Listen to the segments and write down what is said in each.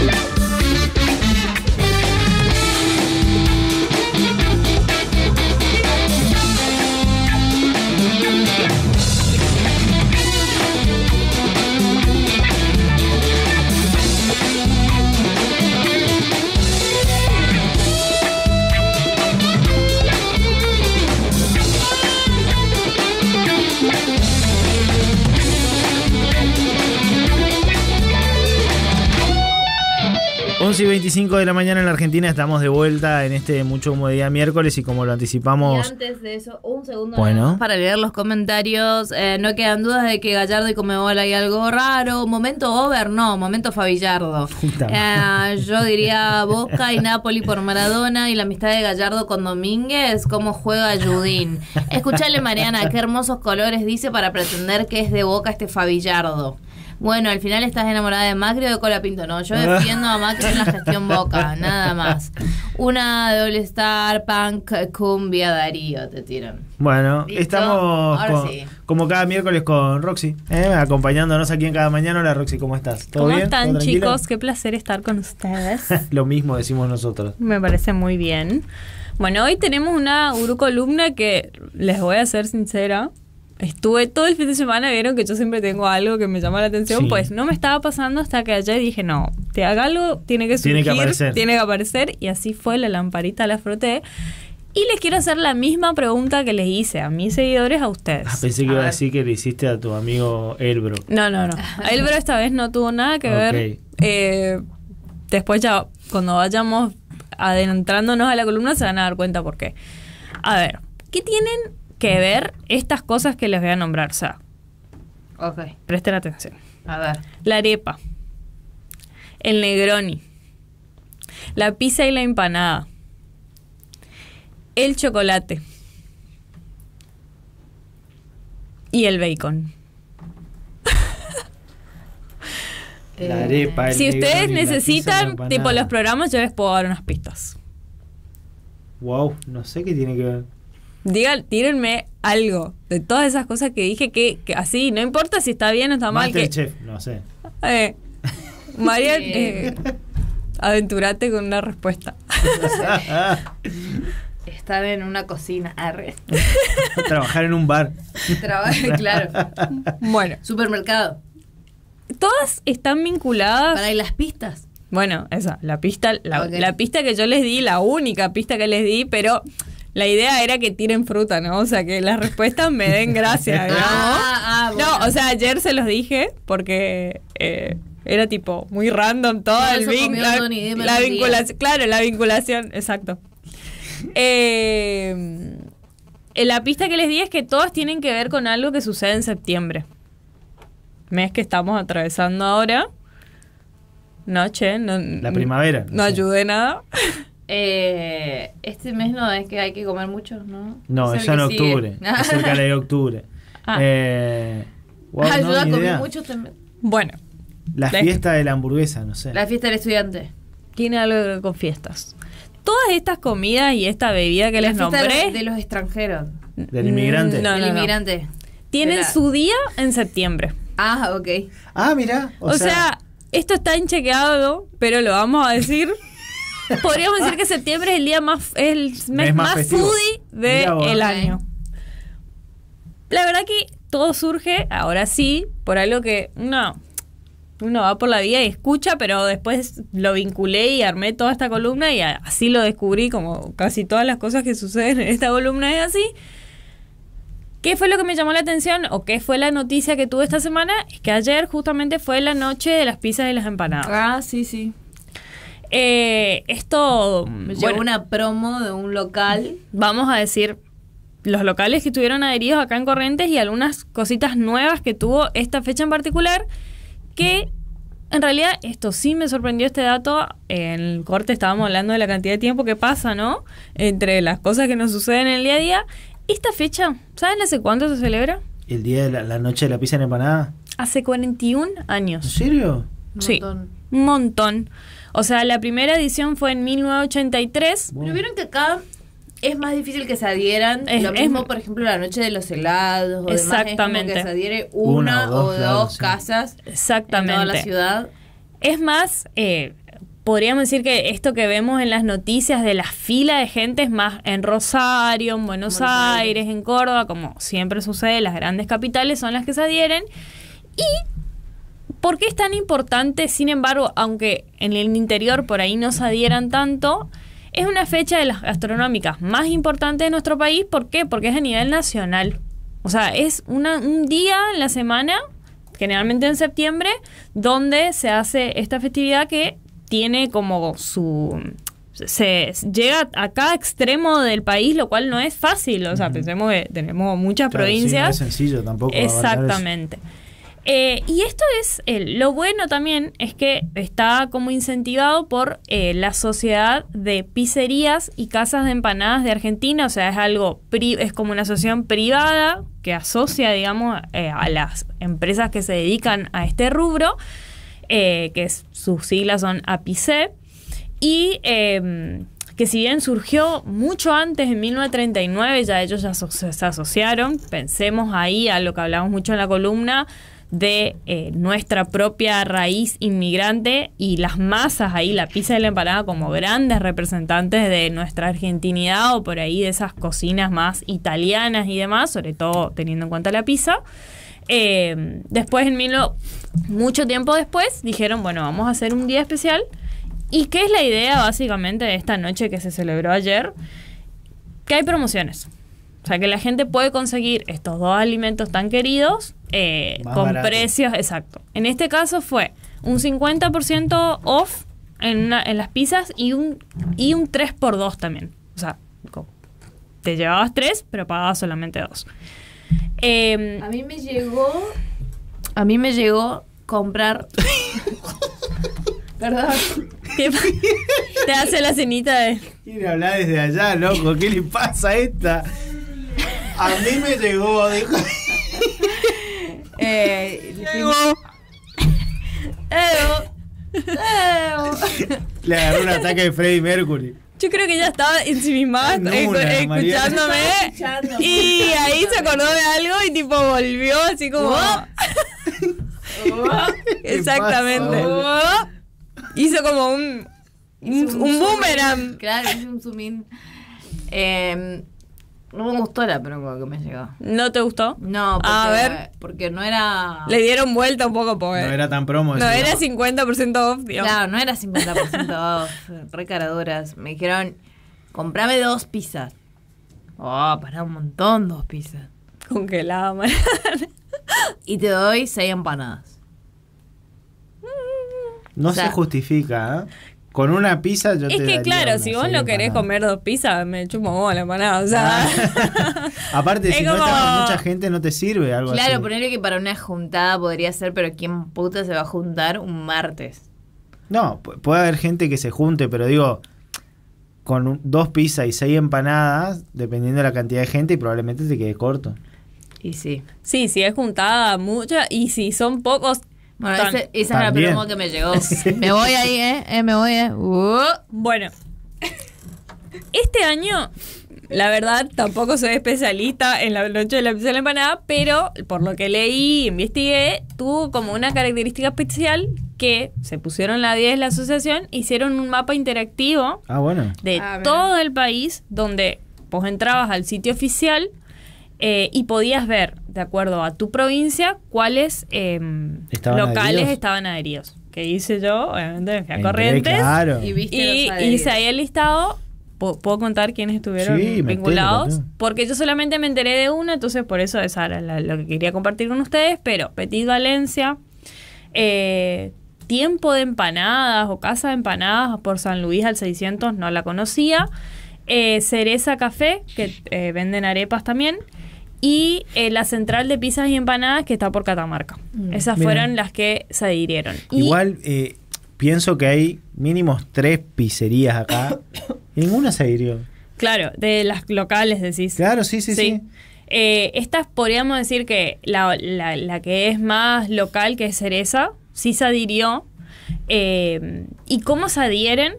Yeah. 25 de la mañana en la Argentina estamos de vuelta en este mucho humo día miércoles y como lo anticipamos. antes de eso, un segundo bueno. para leer los comentarios. Eh, no quedan dudas de que Gallardo y Comebol hay algo raro. Momento over, no, momento Fabillardo. Eh, yo diría Boca y Napoli por Maradona y la amistad de Gallardo con Domínguez, cómo juega Judín. Escuchale, Mariana, qué hermosos colores dice para pretender que es de Boca este Fabillardo bueno, al final estás enamorada de Macri o de Cola Pinto. No, yo defiendo a Macri en la gestión Boca, nada más. Una doble star, punk, cumbia, Darío, te tiran. Bueno, estamos como cada miércoles con Roxy, ¿eh? acompañándonos aquí en cada mañana. Hola Roxy, ¿cómo estás? ¿Todo ¿Cómo están chicos? Qué placer estar con ustedes. Lo mismo decimos nosotros. Me parece muy bien. Bien. Bueno, hoy tenemos una urucolumna que les voy a ser sincera, estuve todo el fin de semana, vieron que yo siempre tengo algo que me llama la atención, pues no me estaba pasando hasta que ayer dije, no, te haga algo, tiene que surgir, tiene que aparecer, tiene que aparecer y así fue, la lamparita la froté. Y les quiero hacer la misma pregunta que les hice a mis seguidores, a ustedes. Ah, pensé que iba a decir que le hiciste a tu amigo Elbro. No, no, no. Elbro esta vez no tuvo nada que ver. Eh, después ya, cuando vayamos adentrándonos a la columna, se van a dar cuenta por qué. A ver, ¿qué tienen que ver estas cosas que les voy a nombrar. O sea, presten atención. A ver. La arepa, el negroni, la pizza y la empanada, el chocolate y el bacon. La arepa, si ustedes necesitan tipo los programas, yo les puedo dar unas pistas. Wow, no sé qué tiene que ver digan, tírenme algo de todas esas cosas que dije que, así, no importa si está bien o está mal. Que, chef, no sé. Eh, María, eh, aventurate con una respuesta. Estar en una cocina, arre. Trabajar en un bar. Trabajar, claro. Bueno. Supermercado. Todas están vinculadas. Para las pistas. Bueno, esa, la pista, la pista que yo les di, la única pista que les di, pero la idea era que tiren fruta, ¿no? O sea, que las respuestas me den gracia, ah, ah, ah, ¿no? o sea, ayer se los dije porque eh, era tipo muy random todo el vínculo. La, vinculación, claro, la vinculación, exacto. Eh, la pista que les di es que todos tienen que ver con algo que sucede en septiembre. Mes que estamos atravesando ahora. Noche, no, la primavera. No, nada. Eh, este mes no es que hay que comer mucho, ¿no? No, es, ya en octubre. es de octubre. Ah. Eh, comer ah, no, mucho Bueno. La, fiesta de la hamburguesa, no sé. La fiesta del estudiante. Tiene algo con fiestas. Todas estas comidas y esta bebida que les nombré. De, de los extranjeros. Del inmigrante. Mm, no, no, inmigrante. Tienen su día en septiembre. Ah, ok. Ah, mira. O, sea, sea, esto está enchequeado, pero lo vamos a decir. Podríamos decir que septiembre es el día más, el mes, más, foodie del año. La verdad que todo surge, ahora sí, por algo que no, uno va por la vía y escucha, pero después lo vinculé y armé toda esta columna y así lo descubrí, como casi todas las cosas que suceden en esta columna es así. ¿Qué fue lo que me llamó la atención o qué fue la noticia que tuve esta semana? Es que ayer justamente fue la noche de las pizzas y las empanadas. Ah, sí, sí. Eh, esto. Mm. llegó una promo de un local. Vamos a decir los locales que estuvieron adheridos acá en Corrientes y algunas cositas nuevas que tuvo esta fecha en particular. Que en realidad, esto sí me sorprendió este dato. En el corte estábamos hablando de la cantidad de tiempo que pasa, ¿no? Entre las cosas que nos suceden en el día a día. Esta fecha, ¿saben hace cuánto se celebra? El día de la, noche de la pizza en empanada. Hace 41 años. ¿En serio? Sí. Un montón. Un montón. O sea, la primera edición fue en 1983. Pero vieron que acá es más difícil que se adhieran. Es, lo mismo, por ejemplo, la noche de los helados. O exactamente. Demás, que se adhiere una, o dos, casas en toda la ciudad. Es más, eh, podríamos decir que esto que vemos en las noticias de la fila de gente es más en Rosario, en Buenos, Aires, en Córdoba, como siempre sucede, las grandes capitales son las que se adhieren. Y ¿Por qué es tan importante, sin embargo, aunque en el interior por ahí no se adhieran tanto? Es una fecha de las gastronómicas más importante de nuestro país. ¿Por qué? Porque es a nivel nacional. O sea, es un día en la semana, generalmente en septiembre, donde se hace esta festividad que tiene como su se llega a cada extremo del país, lo cual no es fácil. O sea, pensemos que tenemos muchas provincias. no es sencillo tampoco. Exactamente. Eh, y esto es, eh, lo bueno también es que está como incentivado por eh, la sociedad de pizzerías y casas de empanadas de Argentina, o sea, es algo, es como una asociación privada que asocia, digamos, a las empresas que se dedican a este rubro, que sus siglas son APICE, y em, que si bien surgió mucho antes, en 1939, ya ellos ya se asociaron, pensemos ahí a lo que hablamos mucho en la columna, de eh, nuestra propia raíz inmigrante y las masas ahí, la pizza y la empanada como grandes representantes de nuestra argentinidad o por ahí de esas cocinas más italianas y demás, sobre todo teniendo en cuenta la pizza. Eh, después, en Milo, mucho tiempo después, dijeron, bueno, vamos a hacer un día especial. ¿Y qué es la idea básicamente de esta noche que se celebró ayer? Que hay promociones. O sea, que la gente puede conseguir estos dos alimentos tan queridos eh, con precios, exacto. En este caso fue un 50% off en, las pizzas y un, y un 3x2 también. O sea, te llevabas 3, pero pagabas solamente 2. Em, a mí me llegó. A mí me llegó comprar. Perdón. te hace la cenita de. Quiere hablar desde allá, loco. ¿Qué le pasa a esta? A mí me llegó. Dijo... Eh, Le agarró un ataque de Freddie Mercury. Yo creo que ya estaba en sí misma escuchándome y ahí se acordó de algo y tipo volvió así como... Exactamente. Hizo como un, un, boomerang. claro, hizo un zoom in. Eh, no me gustó la promo que me llegó. ¿No te gustó? No, porque, a ver. porque no era. Le dieron vuelta un poco, pobre. No era tan promo. No, era 50% off, digamos. Claro, no era 50% off. Recaraduras. Me dijeron, comprame dos pizzas. Oh, para un montón dos pizzas. Congelada, man. y te doy seis empanadas. No se justifica, ¿eh? Con una pizza yo es que claro, si vos no querés comer dos pizzas, me chumo vos la empanada, ah. Aparte, si no está mucha gente no te sirve algo claro, ponerle que para una juntada podría ser, pero ¿quién puta se va a juntar un martes? No, puede haber gente que se junte, pero digo, con dos pizzas y seis empanadas, dependiendo de la cantidad de gente, y probablemente te quede corto. Y sí. Sí, si es juntada mucha y si son pocos, bueno, esa es la promo que me llegó. me voy ahí, ¿eh? eh me voy, ¿eh? Uh. Bueno. Este año, la verdad, tampoco soy especialista en la noche de la pizza empanada, pero por lo que leí, investigué, tuvo como una característica especial que se pusieron la 10 de la asociación, hicieron un mapa interactivo ah, bueno. de ah, todo el país donde vos entrabas al sitio oficial eh, y podías ver, de acuerdo a tu provincia, cuáles em, locales estaban adheridos. Que hice yo, obviamente me fui a Corrientes y, viste hice ahí el listado. ¿Puedo contar quiénes estuvieron vinculados? porque yo solamente me enteré de una, entonces por eso es lo que quería compartir con ustedes. Pero Petit Valencia, eh, Tiempo de Empanadas o Casa de Empanadas por San Luis al 600, no la conocía. Eh, Cereza Café, que venden arepas también y eh, la central de pizzas y empanadas que está por Catamarca. Mm. Esas fueron las que se adhirieron. Igual eh, pienso que hay mínimos tres pizzerías acá. ninguna se adhirió. Claro, de las locales decís. Claro, sí, sí, sí. Eh, estas podríamos decir que la, la, que es más local, que es Cereza, sí se adhirió. ¿Y cómo se adhieren?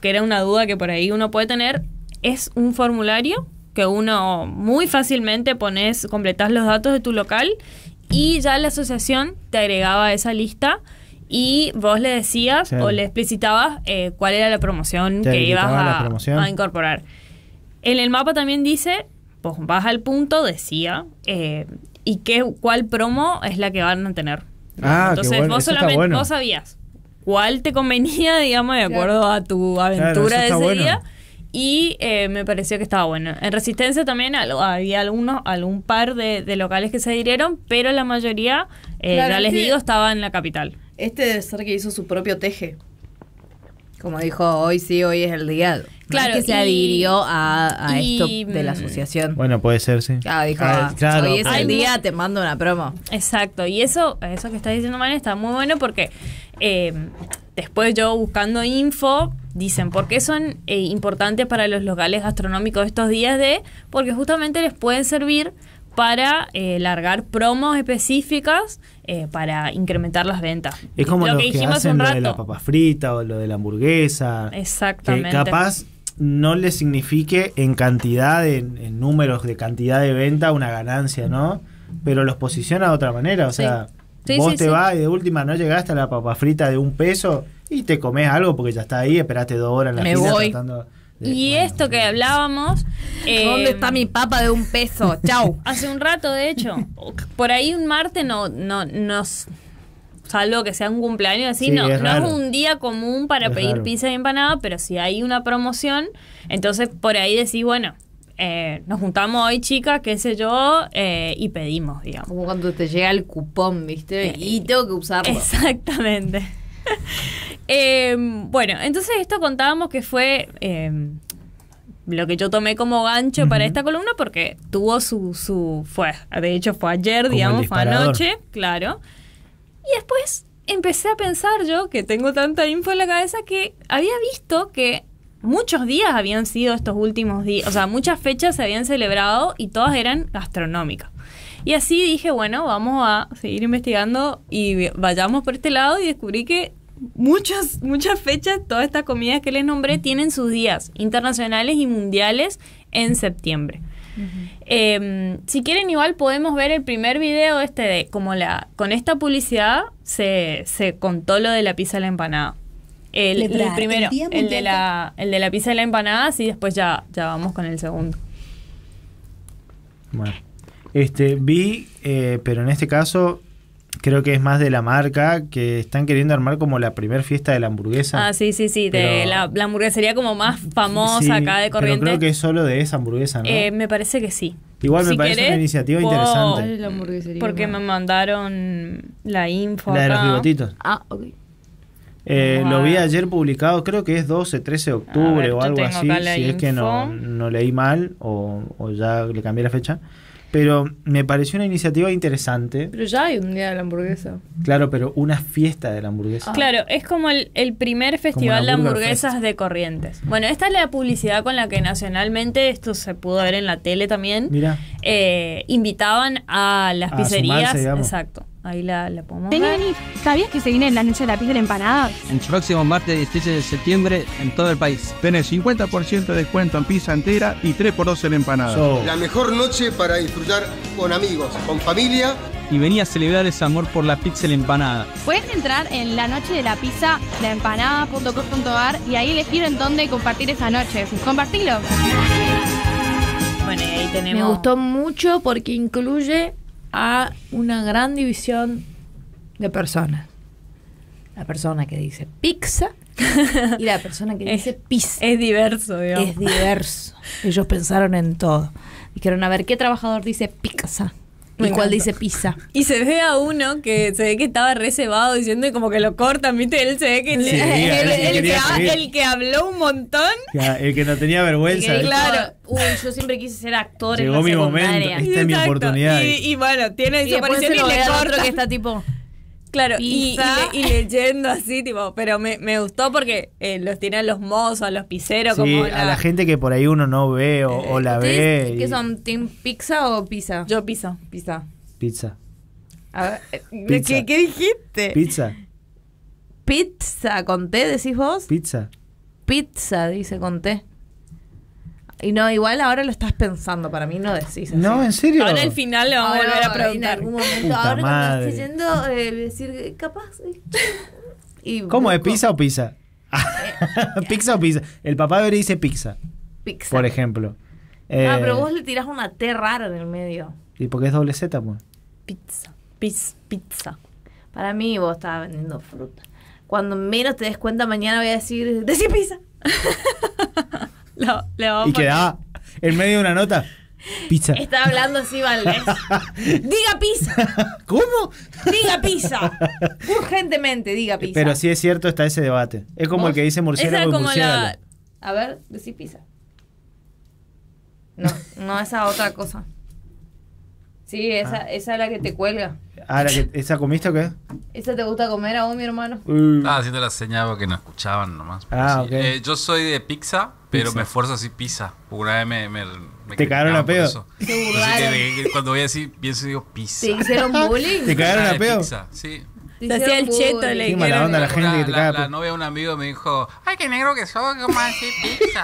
Que era una duda que por ahí uno puede tener. Es un formulario que uno muy fácilmente pones, completás los datos de tu local y ya la asociación te agregaba esa lista y vos le decías o le explicitabas eh, cuál era la promoción que ibas a, incorporar. En el mapa también dice, pues vas al punto, decía, eh, y qué, cuál promo es la que van a tener. Ah, Entonces vos solamente vos sabías cuál te convenía, digamos, de acuerdo a tu aventura de ese día y eh, me pareció que estaba bueno. En Resistencia también había algunos, algún par de, locales que se adhirieron, pero la mayoría, eh, ya les digo, estaba en la capital. Este debe ser que hizo su propio teje. Como dijo, hoy sí, hoy es el día que se adhirió a, esto de la mm, asociación. Bueno, puede ser, sí. Ah, ah, ah claro, hoy día, te mando una promo. Exacto, y eso, eso que estás diciendo Man está muy bueno porque eh, después yo buscando info, dicen, ¿por qué son eh, importantes para los locales gastronómicos estos días de? Porque justamente les pueden servir para eh, largar promos específicas para incrementar las ventas. Es como lo que, un lo de la papa frita o lo de la hamburguesa. Exactamente. capaz no le signifique en cantidad, en números de cantidad de venta, una ganancia, ¿no? Pero los posiciona de otra manera, o sea, vos te vas y de última no llegaste a la papa frita de un peso y te comes algo porque ya está ahí, esperaste dos horas en la Me voy. y esto que hablábamos. Eh, ¿Dónde está mi papa de un peso? ¡Chao! Hace un rato, de hecho. Por ahí un martes no, no, nos, algo que sea un cumpleaños, así no, no es un día común para pedir pizza y empanada, pero si hay una promoción, entonces por ahí decís, bueno, eh, nos juntamos hoy, chicas, qué sé yo, eh, y pedimos, digamos. Como cuando te llega el cupón, ¿viste? y tengo que usarlo. Exactamente. Eh, bueno, entonces esto contábamos que fue lo que yo tomé como gancho para esta columna porque tuvo su, su fue, de hecho fue ayer, digamos, fue anoche, claro. Y después empecé a pensar yo, que tengo tanta info en la cabeza, que había visto que muchos días habían sido estos últimos días, o sea, muchas fechas se habían celebrado y todas eran gastronómicas. Y así dije, bueno, vamos a seguir investigando y vayamos por este lado y descubrí que muchas, muchas fechas, todas estas comidas que les nombré tienen sus días internacionales y mundiales en septiembre. Em, si quieren, igual podemos ver el primer video este de como la. Con esta publicidad se, contó lo de la pizza de la empanada. El, primero, el, de la, el de la pizza la empanada, sí, después ya, ya vamos con el segundo. Bueno. Este, vi, eh, pero en este caso creo que es más de la marca, que están queriendo armar como la primera fiesta de la hamburguesa. Ah, sí, sí, sí, de la, hamburguesería como más famosa acá de Corrientes. Pero creo que es solo de esa hamburguesa, ¿no? Eh, me parece que sí. Igual me parece una iniciativa interesante. porque me mandaron la info. La de los bigotitos. Ah, ok. Eh, lo vi ayer publicado, creo que es 12, 13 de octubre o algo así, si es que no, no leí mal o, o ya le cambié la fecha pero me pareció una iniciativa interesante. Pero ya hay un día de la hamburguesa. Claro, pero una fiesta de la hamburguesa. Ah. Claro, es como el, el primer festival de hamburguesas de Corrientes. Bueno, esta es la publicidad con la que nacionalmente, esto se pudo ver en la tele también. Mira. Eh, invitaban a las pizzerías. exacto Ahí la, ¿Sabías que se viene la noche de la pizza de empanada? El próximo martes 16 de septiembre en todo el país. Tenés 50% de descuento en pizza entera y 3x2 en empanada La mejor noche para disfrutar con amigos, con familia. Y venía a celebrar ese amor por la pizza y la empanada. Puedes entrar en la noche de la pizza, la y ahí elegir en dónde compartir esa noche. Compartilo. Bueno, ahí tenemos. Me gustó mucho porque incluye a una gran división de personas. La persona que dice pizza y la persona que dice pizza. Es diverso, digamos. Es diverso. Ellos pensaron en todo. Dijeron, a ver, ¿qué trabajador dice pizza? en cual dice pizza. Y se ve a uno que se ve que estaba reservado diciendo y como que lo cortan, ¿viste? Él se ve que. el, que habló un montón. El que no tenía vergüenza. claro. Uy, yo siempre quise ser actor. en la mi momento. Esta es mi oportunidad. Y, bueno, tiene y apariencia y le corta. que está tipo. Claro, y, leyendo así, tipo, pero me, gustó porque eh, los a los mozos, a los pizzeros. como a la gente que por ahí uno no ve o, eh, la ve. ¿Qué son? ¿Team pizza o pizza? Yo pizza. Pizza. Pizza. A eh, ¿qué, dijiste? Pizza. Pizza con T, decís vos. Pizza. Pizza, dice con T. Y no, igual ahora lo estás pensando, para mí no decís. Así. No, en serio. Ahora al final lo vamos a volver a preguntar. momento, ahora me cuando estoy yendo, eh, decir, eh, capaz. Eh, ¿Cómo es pizza o pizza? pizza o pizza. El papá de hoy dice pizza. Pizza. Por ejemplo. No, ah, pero eh, vos le tirás una T rara en el medio. ¿Y por qué es doble Z, pues? Pizza. Pizza. Pizza. Para mí vos estabas vendiendo fruta. Cuando menos te des cuenta, mañana voy a decir, decí pizza. y quedaba en medio de una nota. Pizza. Está hablando así Valdés. diga pizza. ¿Cómo? Diga pizza. Urgentemente diga pizza. Pero sí es cierto, está ese debate. Es como el que dice murciélago es como La... A ver, decís pizza. No, no esa otra cosa. Sí, esa, ah. es la que te cuelga. Ah, que, ¿esa comiste o qué? ¿Esa te gusta comer aún, mi hermano? ah, haciendo la señal que no escuchaban nomás. Ah, eh, yo soy de pizza pero me esfuerzo así pizza. Una vez me. me, me te cagaron a pedo. cuando voy así, pienso y digo pizza. ¿Te hicieron bullying? ¿Te cagaron a pedo? Pizza, sí. Te hacía el cheto, le Qué onda la gente que te la, la, novia de un amigo me dijo: Ay, qué negro que sos, ¿cómo así pizza?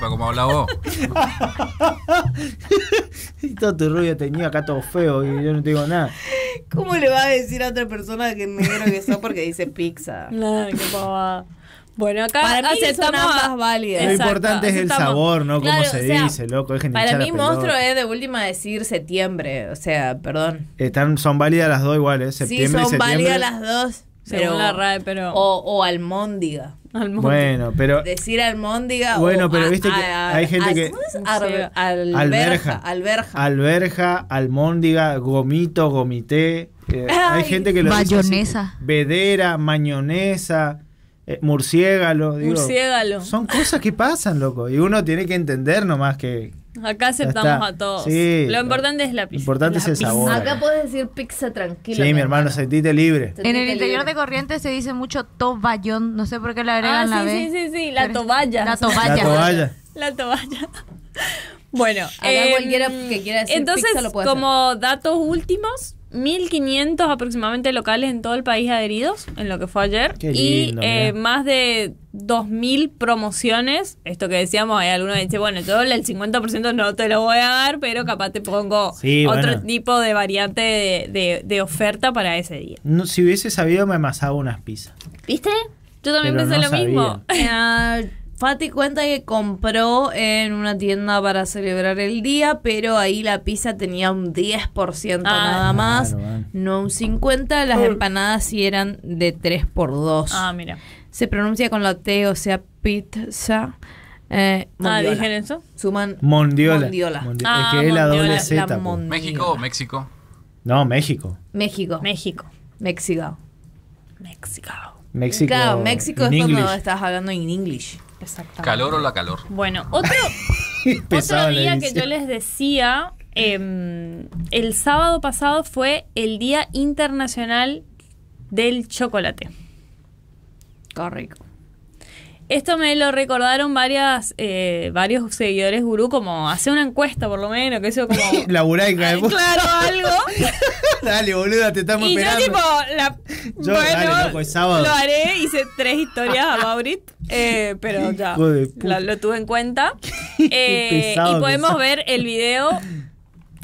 como habla vos. y todo tu rubio teñido acá todo feo y yo no te digo nada. ¿Cómo le vas a decir a otra persona que negro que sos porque dice pizza? Nada, qué pavada. Bueno, acá válidas. Lo importante es el sabor, ¿no? Como se dice, loco. para mí, monstruo es de última decir septiembre. O sea, perdón. Están, son válidas las dos iguales, ¿eh? septiembre sí, son válidas las dos. Pero, O, almóndiga. Almóndiga. Bueno, pero. Decir almóndiga. Bueno, pero viste que hay gente que. alberja, alberja, alberja. almóndiga, gomito, gomité. Eh, hay gente que lo Dice mayonesa. vedera, mañonesa eh, murciégalo, digo, murciégalo. Son cosas que pasan, loco. Y uno tiene que entender nomás que. Acá aceptamos a todos. Sí, lo importante es la pizza. Lo importante es el sabor. Acá puedes decir pizza tranquila. Sí, mi hermano, hermano. libre. en el interior de Corrientes se dice mucho toballón. No sé por qué lo agregan ah, la sí, Sí, sí, sí. La toballa. La toballa. La toballa. bueno. cualquiera em, que quiera decir Entonces, pizza lo puede como datos últimos 1.500 aproximadamente locales en todo el país adheridos, en lo que fue ayer, y eh, más de 2.000 promociones. Esto que decíamos, hay algunos que dicen, bueno, yo el 50% no te lo voy a dar, pero capaz te pongo otro tipo de variante de, oferta para ese día. si hubiese sabido, me amasaba unas pizzas. ¿Viste? Yo también pensé lo mismo. Eh, Fati cuenta que compró en una tienda para celebrar el día, pero ahí la pizza tenía un 10% ah. nada más, no un 50%. Las mm. empanadas sí eran de 3 por 2 Ah, mira. Se pronuncia con la T, o sea, pizza. Eh, ah, ¿dijeron eso? Suman Mondiola. mondiola. Ah, la doble Z. ¿México o México? No, México. México. México. México. México. México. Claro, México es cuando estás hablando en inglés. Calor o la calor. Bueno, otro, día que yo les decía, em, el sábado pasado fue el Día Internacional del Chocolate. rico esto me lo recordaron varias, eh, varios seguidores gurú, como hace una encuesta por lo menos, que eso como. la buraica, ¿eh? Claro, algo. Dale, boluda, te estamos esperando. Y yo, tipo, la, bueno, lo haré, hice tres historias a Maurit eh, pero ya, lo, tuve en cuenta. Eh, y podemos ver el video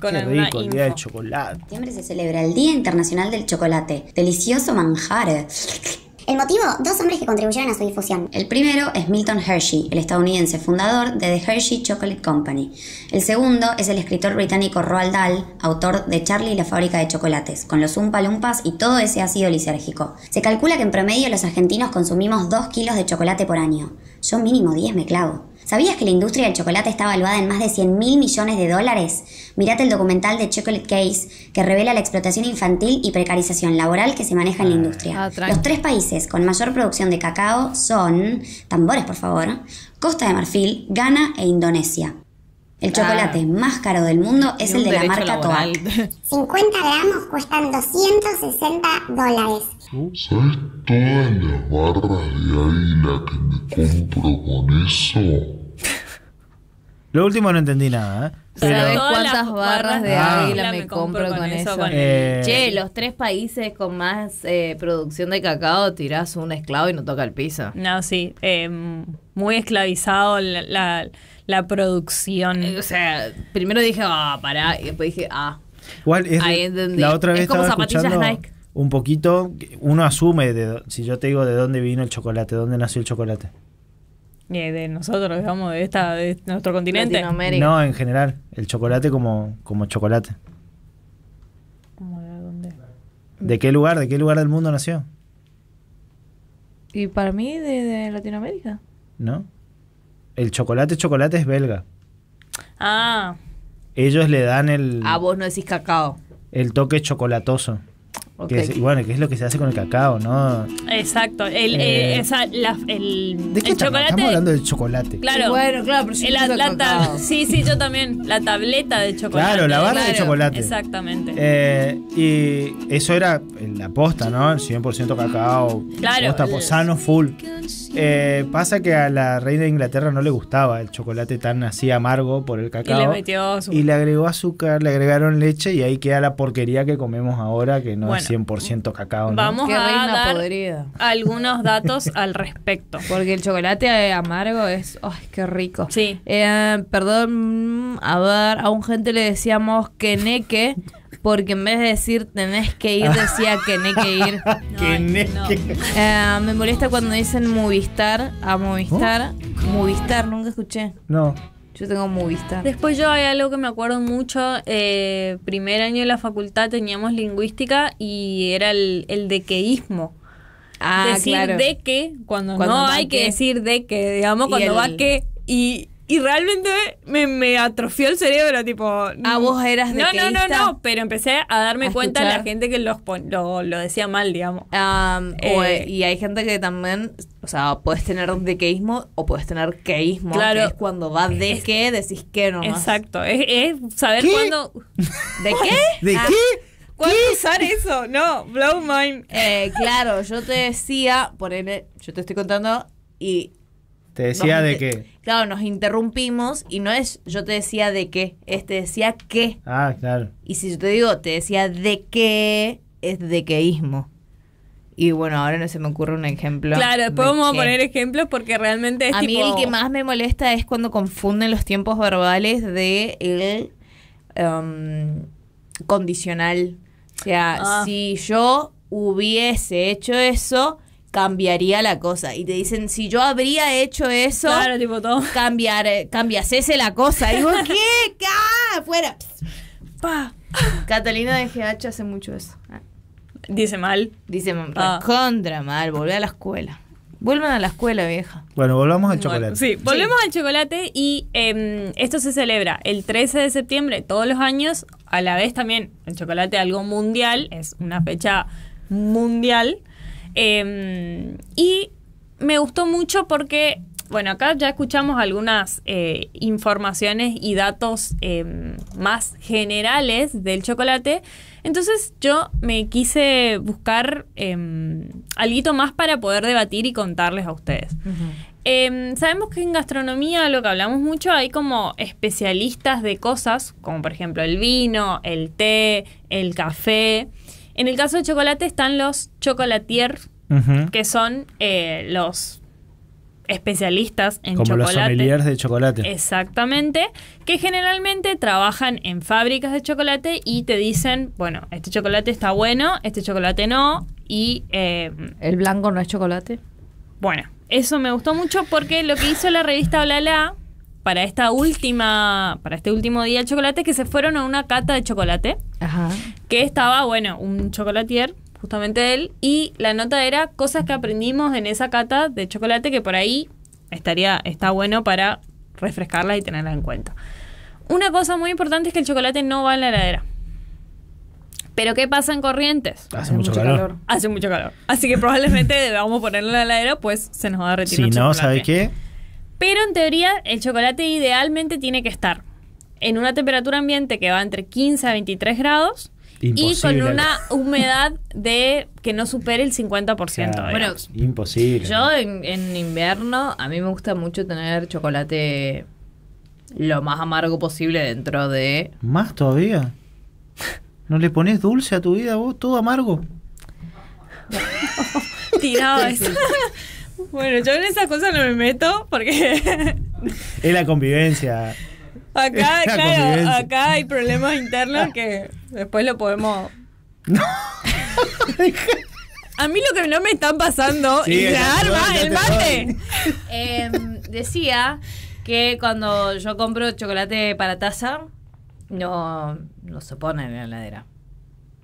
con Qué rico, el día del chocolate. En se celebra el Día Internacional del Chocolate. Delicioso manjar. El motivo, dos hombres que contribuyeron a su difusión. El primero es Milton Hershey, el estadounidense fundador de The Hershey Chocolate Company. El segundo es el escritor británico Roald Dahl, autor de Charlie y la fábrica de chocolates, con los Lumpas y todo ese ácido lisérgico. Se calcula que en promedio los argentinos consumimos 2 kilos de chocolate por año. Yo mínimo 10 me clavo. ¿Sabías que la industria del chocolate está valuada en más de 100.000 millones de dólares? Mirate el documental de Chocolate Case que revela la explotación infantil y precarización laboral que se maneja en la ah, industria. Ah, Los tres países con mayor producción de cacao son, tambores por favor, Costa de Marfil, Ghana e Indonesia. El chocolate más caro del mundo es el de la marca Toal. 50 gramos cuestan 260 dólares. ¿Sabes todas las barras de águila que me compro con eso? Lo último no entendí nada, ¿eh? ¿Sabes cuántas barras de águila me, compro, con, eso? Eh, che, los tres países con más eh, producción de cacao tirás un esclavo y no toca el piso. No, sí. Eh, muy esclavizado la, producción. o sea, primero dije, ah, pará, y después dije, ah. es, La otra vez es como zapatillas escuchando... Nike un poquito, uno asume, de, si yo te digo de dónde vino el chocolate, dónde nació el chocolate. De nosotros, digamos, de, esta, de nuestro continente. No, en general, el chocolate como, como chocolate. ¿De qué lugar? ¿De qué lugar del mundo nació? Y para mí, de, Latinoamérica. ¿No? El chocolate, chocolate es belga. Ah. Ellos le dan el. A vos no decís cacao. El toque chocolatoso. Que es, y bueno, que es lo que se hace con el cacao, ¿no? Exacto. El, eh, eh, el, ¿De qué chocolate? Estamos hablando del chocolate. Claro. bueno, claro, pero yo la, Sí, sí, yo también. La tableta de chocolate. Claro, la barra de chocolate. Exactamente. Eh, y eso era eh, la posta, ¿no? El 100% cacao. Claro. Posta, sano, full. Eh, pasa que a la reina de Inglaterra no le gustaba el chocolate tan así amargo por el cacao. Y le metió azúcar. Y le agregó azúcar, le agregaron leche y ahí queda la porquería que comemos ahora, que no es 100% cacao. Vamos a dar algunos datos al respecto. Porque el chocolate amargo es. ¡Ay, qué rico! Sí. Eh, perdón, a ver, a un gente le decíamos que neque. porque en vez de decir tenés que ir, decía que hay que ir. Eh, me molesta cuando dicen Movistar a Movistar. ¿Oh? Movistar, nunca escuché. No. Yo tengo Movistar. Después yo hay algo que me acuerdo mucho. Eh, primer año de la facultad teníamos lingüística y era el, el dequeísmo. Ah, decir de que cuando, no hay que, decir de que, digamos, cuando va que y y realmente me, atrofió el cerebro, tipo... A ah, vos eras de No, no, no, no, pero empecé a darme cuenta de la gente que los lo, decía mal, digamos. Eh, y hay gente que también, o sea, puedes tener dequeísmo o puedes tener queísmo, claro, es cuando vas de qué, decís qué no Exacto, es, saber ¿Qué? cuándo... ¿De ¿De qué? Ah. ¿Cuándo usar eso? No, blow mine. Eh, claro, yo te decía, por él, yo te estoy contando y... Te decía de qué claro, nos interrumpimos y no es yo te decía de qué, es te decía qué. Ah, claro. Y si yo te digo te decía de qué, es de queísmo. Y bueno, ahora no se me ocurre un ejemplo. Claro, después vamos a poner ejemplos porque realmente es A mí el que más me molesta es cuando confunden los tiempos verbales de el em, condicional. O sea, ah. si yo hubiese hecho eso, cambiaría la cosa. Y te dicen, si yo habría hecho eso, claro, cambiar, eh, cambias la cosa. Y digo, ¿qué? ¡Ah! ¡Fuera! Catalina de GH hace mucho eso. Dice mal. Dice mal contra mal, volvé a la escuela. Vuelvan a la escuela, vieja. Bueno, volvamos al chocolate. sí, volvemos al chocolate y em, esto se celebra el 13 de septiembre todos los años. A la vez también, el chocolate algo mundial, es una fecha mundial. Em, y me gustó mucho porque, bueno, acá ya escuchamos algunas eh, informaciones y datos em, más generales del chocolate. Entonces yo me quise buscar em, algo más para poder debatir y contarles a ustedes. sabemos que en gastronomía, lo que hablamos mucho, hay como especialistas de cosas, como por ejemplo el vino, el té, el café. En el caso de chocolate están los chocolatier, que son eh, los especialistas en chocolate. Como los de chocolate. Exactamente, que generalmente trabajan en fábricas de chocolate y te dicen, bueno, este chocolate está bueno, este chocolate no, y... Eh, ¿El blanco no es chocolate? Bueno, eso me gustó mucho porque lo que hizo la revista Olala para esta última, para este último día de chocolate es que se fueron a una cata de chocolate. Ajá que estaba, bueno, un chocolatier, justamente él, y la nota era cosas que aprendimos en esa cata de chocolate que por ahí estaría, está bueno para refrescarla y tenerla en cuenta. Una cosa muy importante es que el chocolate no va en la heladera. Pero ¿qué pasa en Corrientes? Hace, mucho, calor. Hace mucho calor. Así que probablemente debamos ponerlo en la heladera, pues se nos va a retirar. Si no, ¿sabes qué? Pero en teoría el chocolate idealmente tiene que estar en una temperatura ambiente que va entre 15 a 23 grados y con una humedad de que no supere el 50%. imposible. Yo en, invierno, a mí me gusta mucho tener chocolate lo más amargo posible dentro de... ¿Más todavía? ¿No le pones dulce a tu vida vos? ¿Todo amargo? Tirado eso. bueno, yo en esas cosas no me meto porque... es la convivencia. Acá, convivencia. acá hay problemas internos que... Después lo podemos. A mí lo que no me están pasando es la arma, el mate. Em, decía que cuando yo compro chocolate para taza, no, no se pone en la heladera.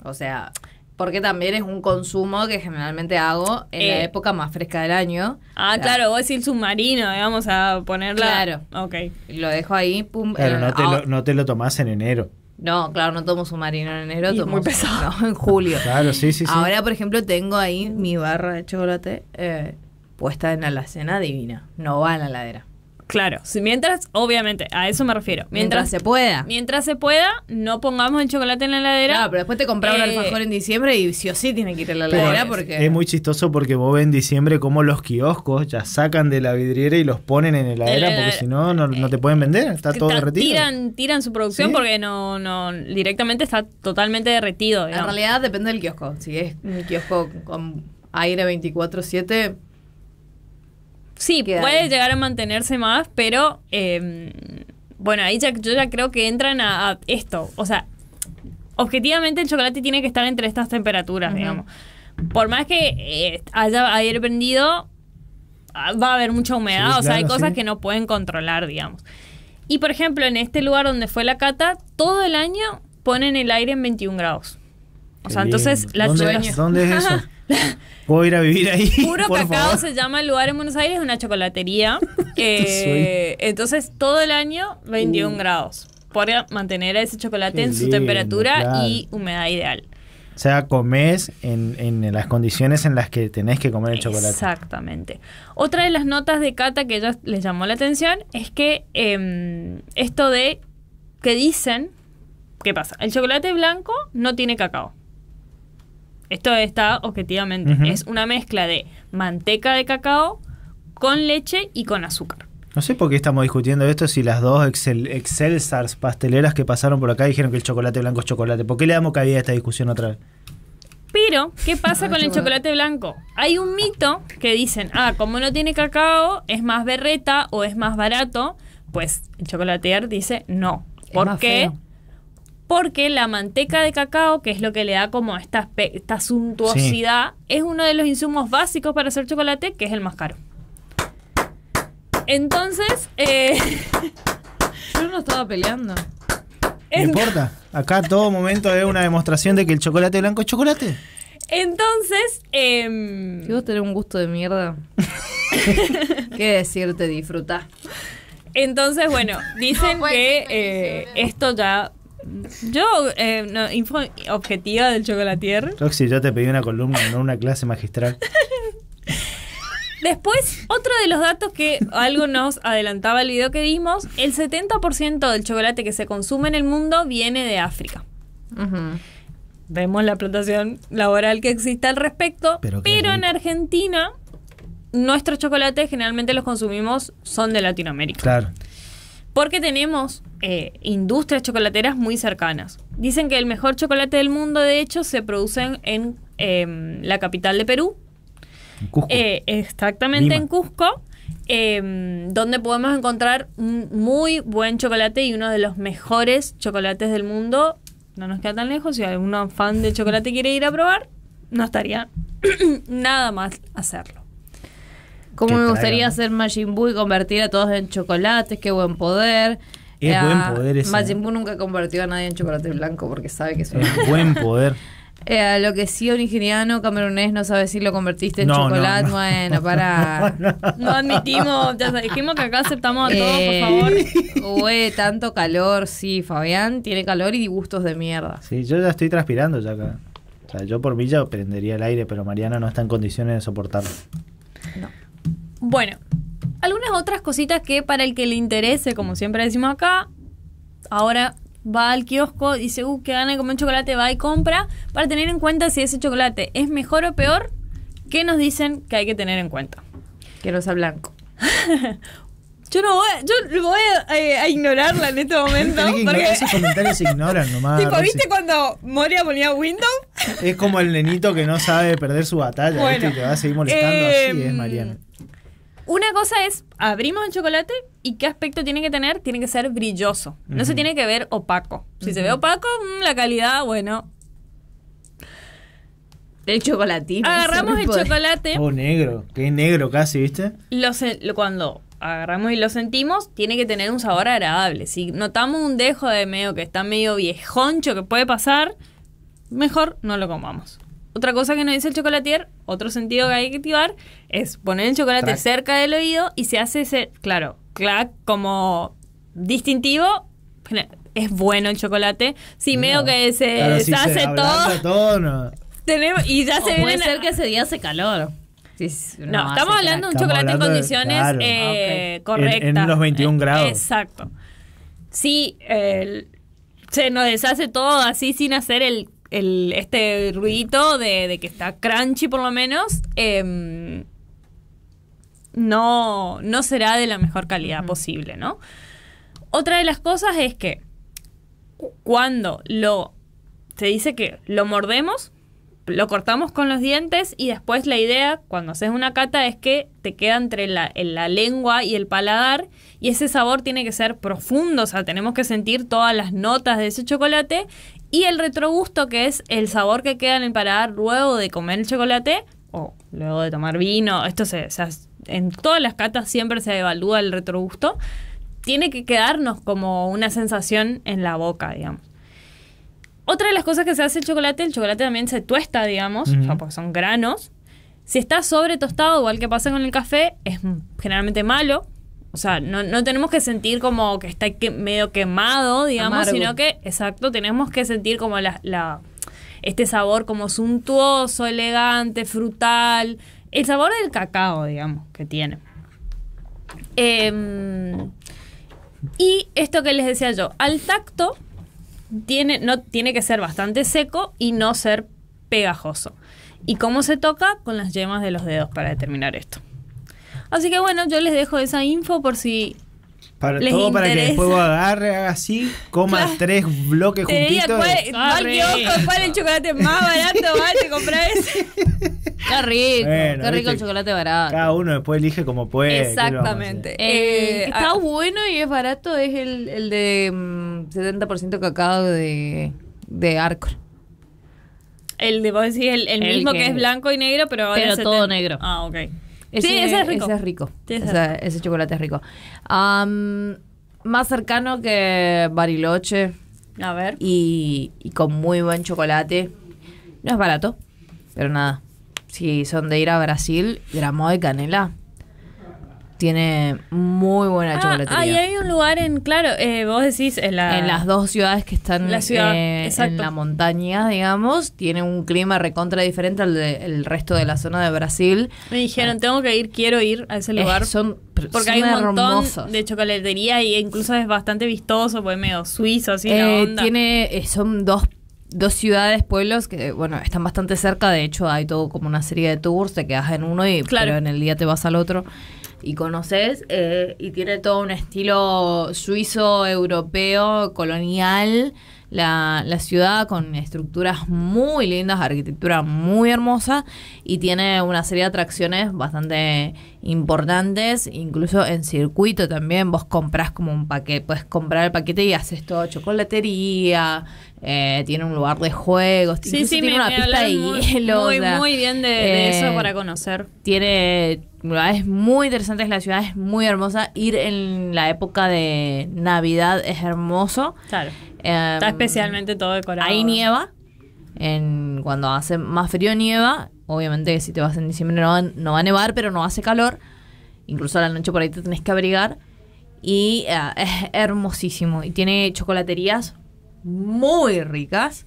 O sea, porque también es un consumo que generalmente hago en la eh. época más fresca del año. Ah, o voy claro, vos decís submarino, eh, vamos a ponerla. Claro. Ok. Lo dejo ahí, pum. Eh, no, te ah. lo, no te lo tomás en enero. No, claro, no tomo submarino en enero, tomo pesado. en julio. Claro, sí, sí, sí. Ahora, por ejemplo, tengo ahí mi barra de chocolate eh, puesta en la alacena divina. No va en la ladera. Claro, mientras, obviamente, a eso me refiero. Mientras, se pueda. Mientras se pueda, no pongamos el chocolate en la heladera. Ah, pero después te compras un eh, alfajor en diciembre y sí o sí tiene que ir a la heladera porque... Es muy chistoso porque vos ves en diciembre como los kioscos ya sacan de la vidriera y los ponen en heladera, heladera porque si no, no, te pueden vender, está todo derretido. Tiran, su producción porque no, no, directamente está totalmente derretido. En realidad depende del kiosco, si es un kiosco con aire 24-7 Sí, puede llegar a mantenerse más, pero em, bueno, ahí ya, yo ya creo que entran a, esto. O sea, objetivamente el chocolate tiene que estar entre estas temperaturas, digamos. Por más que eh, haya ayer prendido, ah, va a haber mucha humedad, o sea, hay cosas que no pueden controlar, digamos. Y por ejemplo, en este lugar donde fue la cata, todo el año ponen el aire en 21 grados. O sea, entonces la ¿Dónde es eso? Puedo ir a vivir ahí. Puro Cacao se llama el lugar en Buenos Aires, una chocolatería. entonces todo el año 21 uh. grados. Para mantener ese chocolate en su temperatura y humedad ideal. O sea, comes en, las condiciones en las que tenés que comer el chocolate. Exactamente. Otra de las notas de Cata que ella les llamó la atención es que em, esto de que dicen, ¿qué pasa? El chocolate blanco no tiene cacao esto está objetivamente, es una mezcla de manteca de cacao con leche y con azúcar. No sé por qué estamos discutiendo esto si las dos excel, excelsars pasteleras que pasaron por acá dijeron que el chocolate blanco es chocolate. ¿Por qué le damos cabida a esta discusión otra vez? Pero, ¿qué pasa ah, con el chocolate blanco? Hay un mito que dicen, ah, como no tiene cacao, es más berreta o es más barato. Pues el chocolatear dice, no. ¿Por qué? porque la manteca de cacao, que es lo que le da como esta, suntuosidad, es uno de los insumos básicos para hacer chocolate, que es el más caro. Entonces, eh, yo no estaba peleando. No importa. Acá todo momento es una demostración de que el chocolate blanco es chocolate. Entonces, eh... Si un gusto de mierda, qué decirte, disfruta. Entonces, bueno, dicen pues, que eh, esto ya yo, eh, info objetiva del chocolatier. Roxy, yo te pedí una columna, no una clase magistral. Después, otro de los datos que algo nos adelantaba el video que vimos, el 70% del chocolate que se consume en el mundo viene de África. Vemos la explotación laboral que existe al respecto, pero en Argentina nuestros chocolates generalmente los consumimos son de Latinoamérica. Claro. Porque tenemos eh, industrias chocolateras muy cercanas. Dicen que el mejor chocolate del mundo, de hecho, se produce en, em, la capital de Perú. En Cusco. Eh, exactamente en Cusco. Em, donde podemos encontrar un muy buen chocolate y uno de los mejores chocolates del mundo. No nos queda tan lejos. Si algún fan de chocolate quiere ir a probar, no estaría nada más hacerlo. Cómo me gustaría hacer Majin Buu y convertir a todos en chocolates, qué buen poder. Es eh, buen poder Majin ¿eh? Buu nunca convirtió a nadie en chocolate blanco porque sabe que es un buen poder. Eh, lo que sí, un ingeniano camerunés no sabe si lo convertiste en chocolate. Bueno, para. No, admitimos, ya dijimos que acá aceptamos a todos, por eh. favor. tanto calor, sí, Fabián tiene calor y gustos de mierda. Sí, yo ya estoy transpirando ya acá. O sea, yo por mí ya prendería el aire, pero Mariana no está en condiciones de soportarlo. No. Bueno, algunas otras cositas que para el que le interese, como siempre decimos acá, ahora va al kiosco, dice, uh, que gana de comer chocolate, va y compra, para tener en cuenta si ese chocolate es mejor o peor, ¿qué nos dicen que hay que tener en cuenta? Que Rosa blanco. yo no voy, yo voy a, ignorarla en este momento. porque... esos comentarios se ignoran nomás. Tipo, ¿viste cuando Moria ponía Windows? es como el nenito que no sabe perder su batalla, ¿viste? Y te va a seguir molestando, em, así es, Mariana. Una cosa es, abrimos el chocolate y qué aspecto tiene que tener, tiene que ser brilloso. No se tiene que ver opaco. Si se ve opaco, mm, la calidad, bueno. El chocolatito. Agarramos el chocolate. o oh, negro. Qué negro casi, ¿viste? cuando agarramos y lo sentimos, tiene que tener un sabor agradable. Si notamos un dejo de medio que está medio viejoncho que puede pasar, mejor no lo comamos. Otra cosa que nos dice el chocolatier, otro sentido que hay que activar, es poner el chocolate cerca del oído y se hace ese, claro, clac como distintivo. Es bueno el chocolate. Si medio que se, deshace hace todo. tenemos, y ya se puede ser que ese día hace calor. no, estamos hablando de un chocolate eh, ah, en condiciones correctas. En, los 21 grados. Exacto. Sí, se nos deshace todo así sin hacer el este ruidito de, que está crunchy por lo menos, em, no, será de la mejor calidad posible, ¿no? Otra de las cosas es que cuando lo se dice que lo mordemos, lo cortamos con los dientes y después la idea cuando haces una cata es que te queda entre la, la, lengua y el paladar y ese sabor tiene que ser profundo, o sea, tenemos que sentir todas las notas de ese chocolate y el retrogusto, que es el sabor que queda en el paladar luego de comer el chocolate o luego de tomar vino. Esto se, en todas las catas siempre se evalúa el retrogusto. Tiene que quedarnos como una sensación en la boca, digamos. Otra de las cosas que se hace el chocolate, el chocolate también se tuesta, digamos, porque son granos. Si está sobre tostado, igual que pasa con el café, es generalmente malo o sea, no, tenemos que sentir como que está medio quemado, digamos, sino que, exacto, tenemos que sentir como la, este sabor como suntuoso, elegante, frutal, el sabor del cacao, digamos, que tiene. Em, y esto que les decía yo, al tacto tiene, no, tiene que ser bastante seco y no ser pegajoso. ¿Y cómo se toca? Con las yemas de los dedos para determinar esto. Así que bueno, yo les dejo esa info por si para todo para que después vos agarre, haga así, coma tres bloques juntitos. ¿Cuál, cuál, ¿Cuál el chocolate más barato? Vale, comprar ese. Qué rico, qué rico el chocolate barato. Cada uno después elige como puede. Exactamente. Eh, eh, está ah, bueno y es barato, es el, el de 70% mm, cacao de, de Arcor. El de vos decís, el, el, mismo que, es blanco y negro, pero, pero todo negro. Ah, ok sí, ese es rico. Ese es chocolate es rico. más cercano que Bariloche. A ver. Y, y, con muy buen chocolate. No es barato, pero nada. Si son de ir a Brasil, gramo de canela tiene muy buena ah, y hay un lugar en, claro, eh, vos decís en, la, en, las dos ciudades que están eh, en la montaña, digamos, tiene un clima recontra diferente al del resto de la zona de Brasil. Me dijeron, tengo que ir, quiero ir a ese lugar. son porque hay un montón hermosos. de chocolatería y incluso es bastante vistoso, pues medio suizo, así eh, Tiene, son dos dos ciudades, pueblos que, bueno, están bastante cerca. De hecho, hay todo como una serie de tours. Te quedas en uno y claro. pero en el día te vas al otro y conoces, eh, y tiene todo un estilo suizo, europeo, colonial. La, ciudad con estructuras muy lindas, arquitectura muy hermosa y tiene una serie de atracciones bastante importantes, incluso en circuito también. Vos compras como un paquete, puedes comprar el paquete y haces todo chocolatería, eh, tiene un lugar de juegos, sí, tiene una pista de hielo. Muy, muy bien de, eso eh, para conocer. Tiene es muy interesante, la ciudad es muy hermosa. Ir en la época de Navidad es hermoso. Claro. Em, Está especialmente todo decorado. Hay nieva. cuando hace más frío nieva. Obviamente si te vas en diciembre no, va a nevar, pero no hace calor. Incluso a la noche por ahí te tenés que abrigar. Y eh, es hermosísimo. Y tiene chocolaterías muy ricas.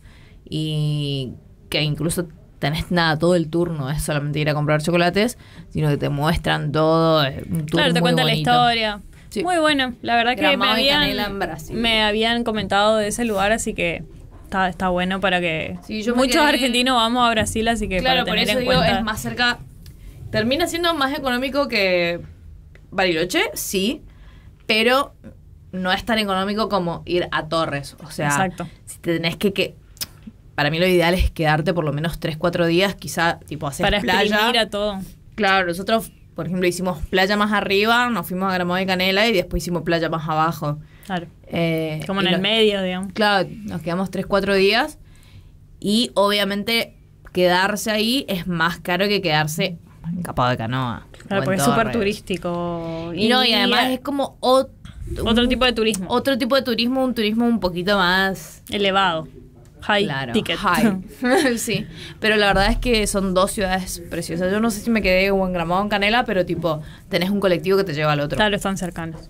Y que incluso tenés nada, todo el turno, es solamente ir a comprar chocolates, sino que te muestran todo. Eh, claro, te cuentan la historia. Muy bueno, la verdad que me habían, comentado de ese lugar, así que está, bueno para que... muchos argentinos vamos a Brasil, así que... Claro, por eso digo, es más cerca... Termina siendo más económico que Bariloche, sí, pero no es tan económico como ir a Torres. O sea, si te tenés que para mí lo ideal es quedarte por lo menos 3, 4 días, quizá tipo hacer para playa. a todo. Claro, nosotros, por ejemplo, hicimos playa más arriba, nos fuimos a Gramado de Canela y después hicimos playa más abajo. Claro. Eh, como en el medio, digamos. Claro, nos quedamos 3, 4 días y obviamente quedarse ahí es más caro que quedarse en Capado de Canoa. Claro, porque es súper turístico. Y, no, y además es como otro tipo de turismo. Otro tipo de turismo, un turismo un poquito más elevado high sí, pero la verdad es que son dos ciudades preciosas. Yo no sé si me quedé o en o en Canela, pero tipo, tenés un colectivo que te lleva al otro. Claro, están cercanos.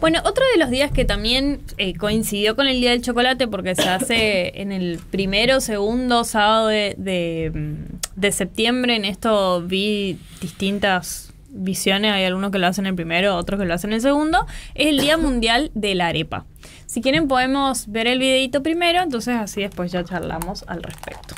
Bueno, otro de los días que también eh, coincidió con el Día del Chocolate, porque se hace en el primero, segundo sábado de, de septiembre, en esto vi distintas visiones, hay algunos que lo hacen el primero, otros que lo hacen el segundo, es el Día Mundial de la Arepa. Si quieren podemos ver el videito primero, entonces así después ya charlamos al respecto.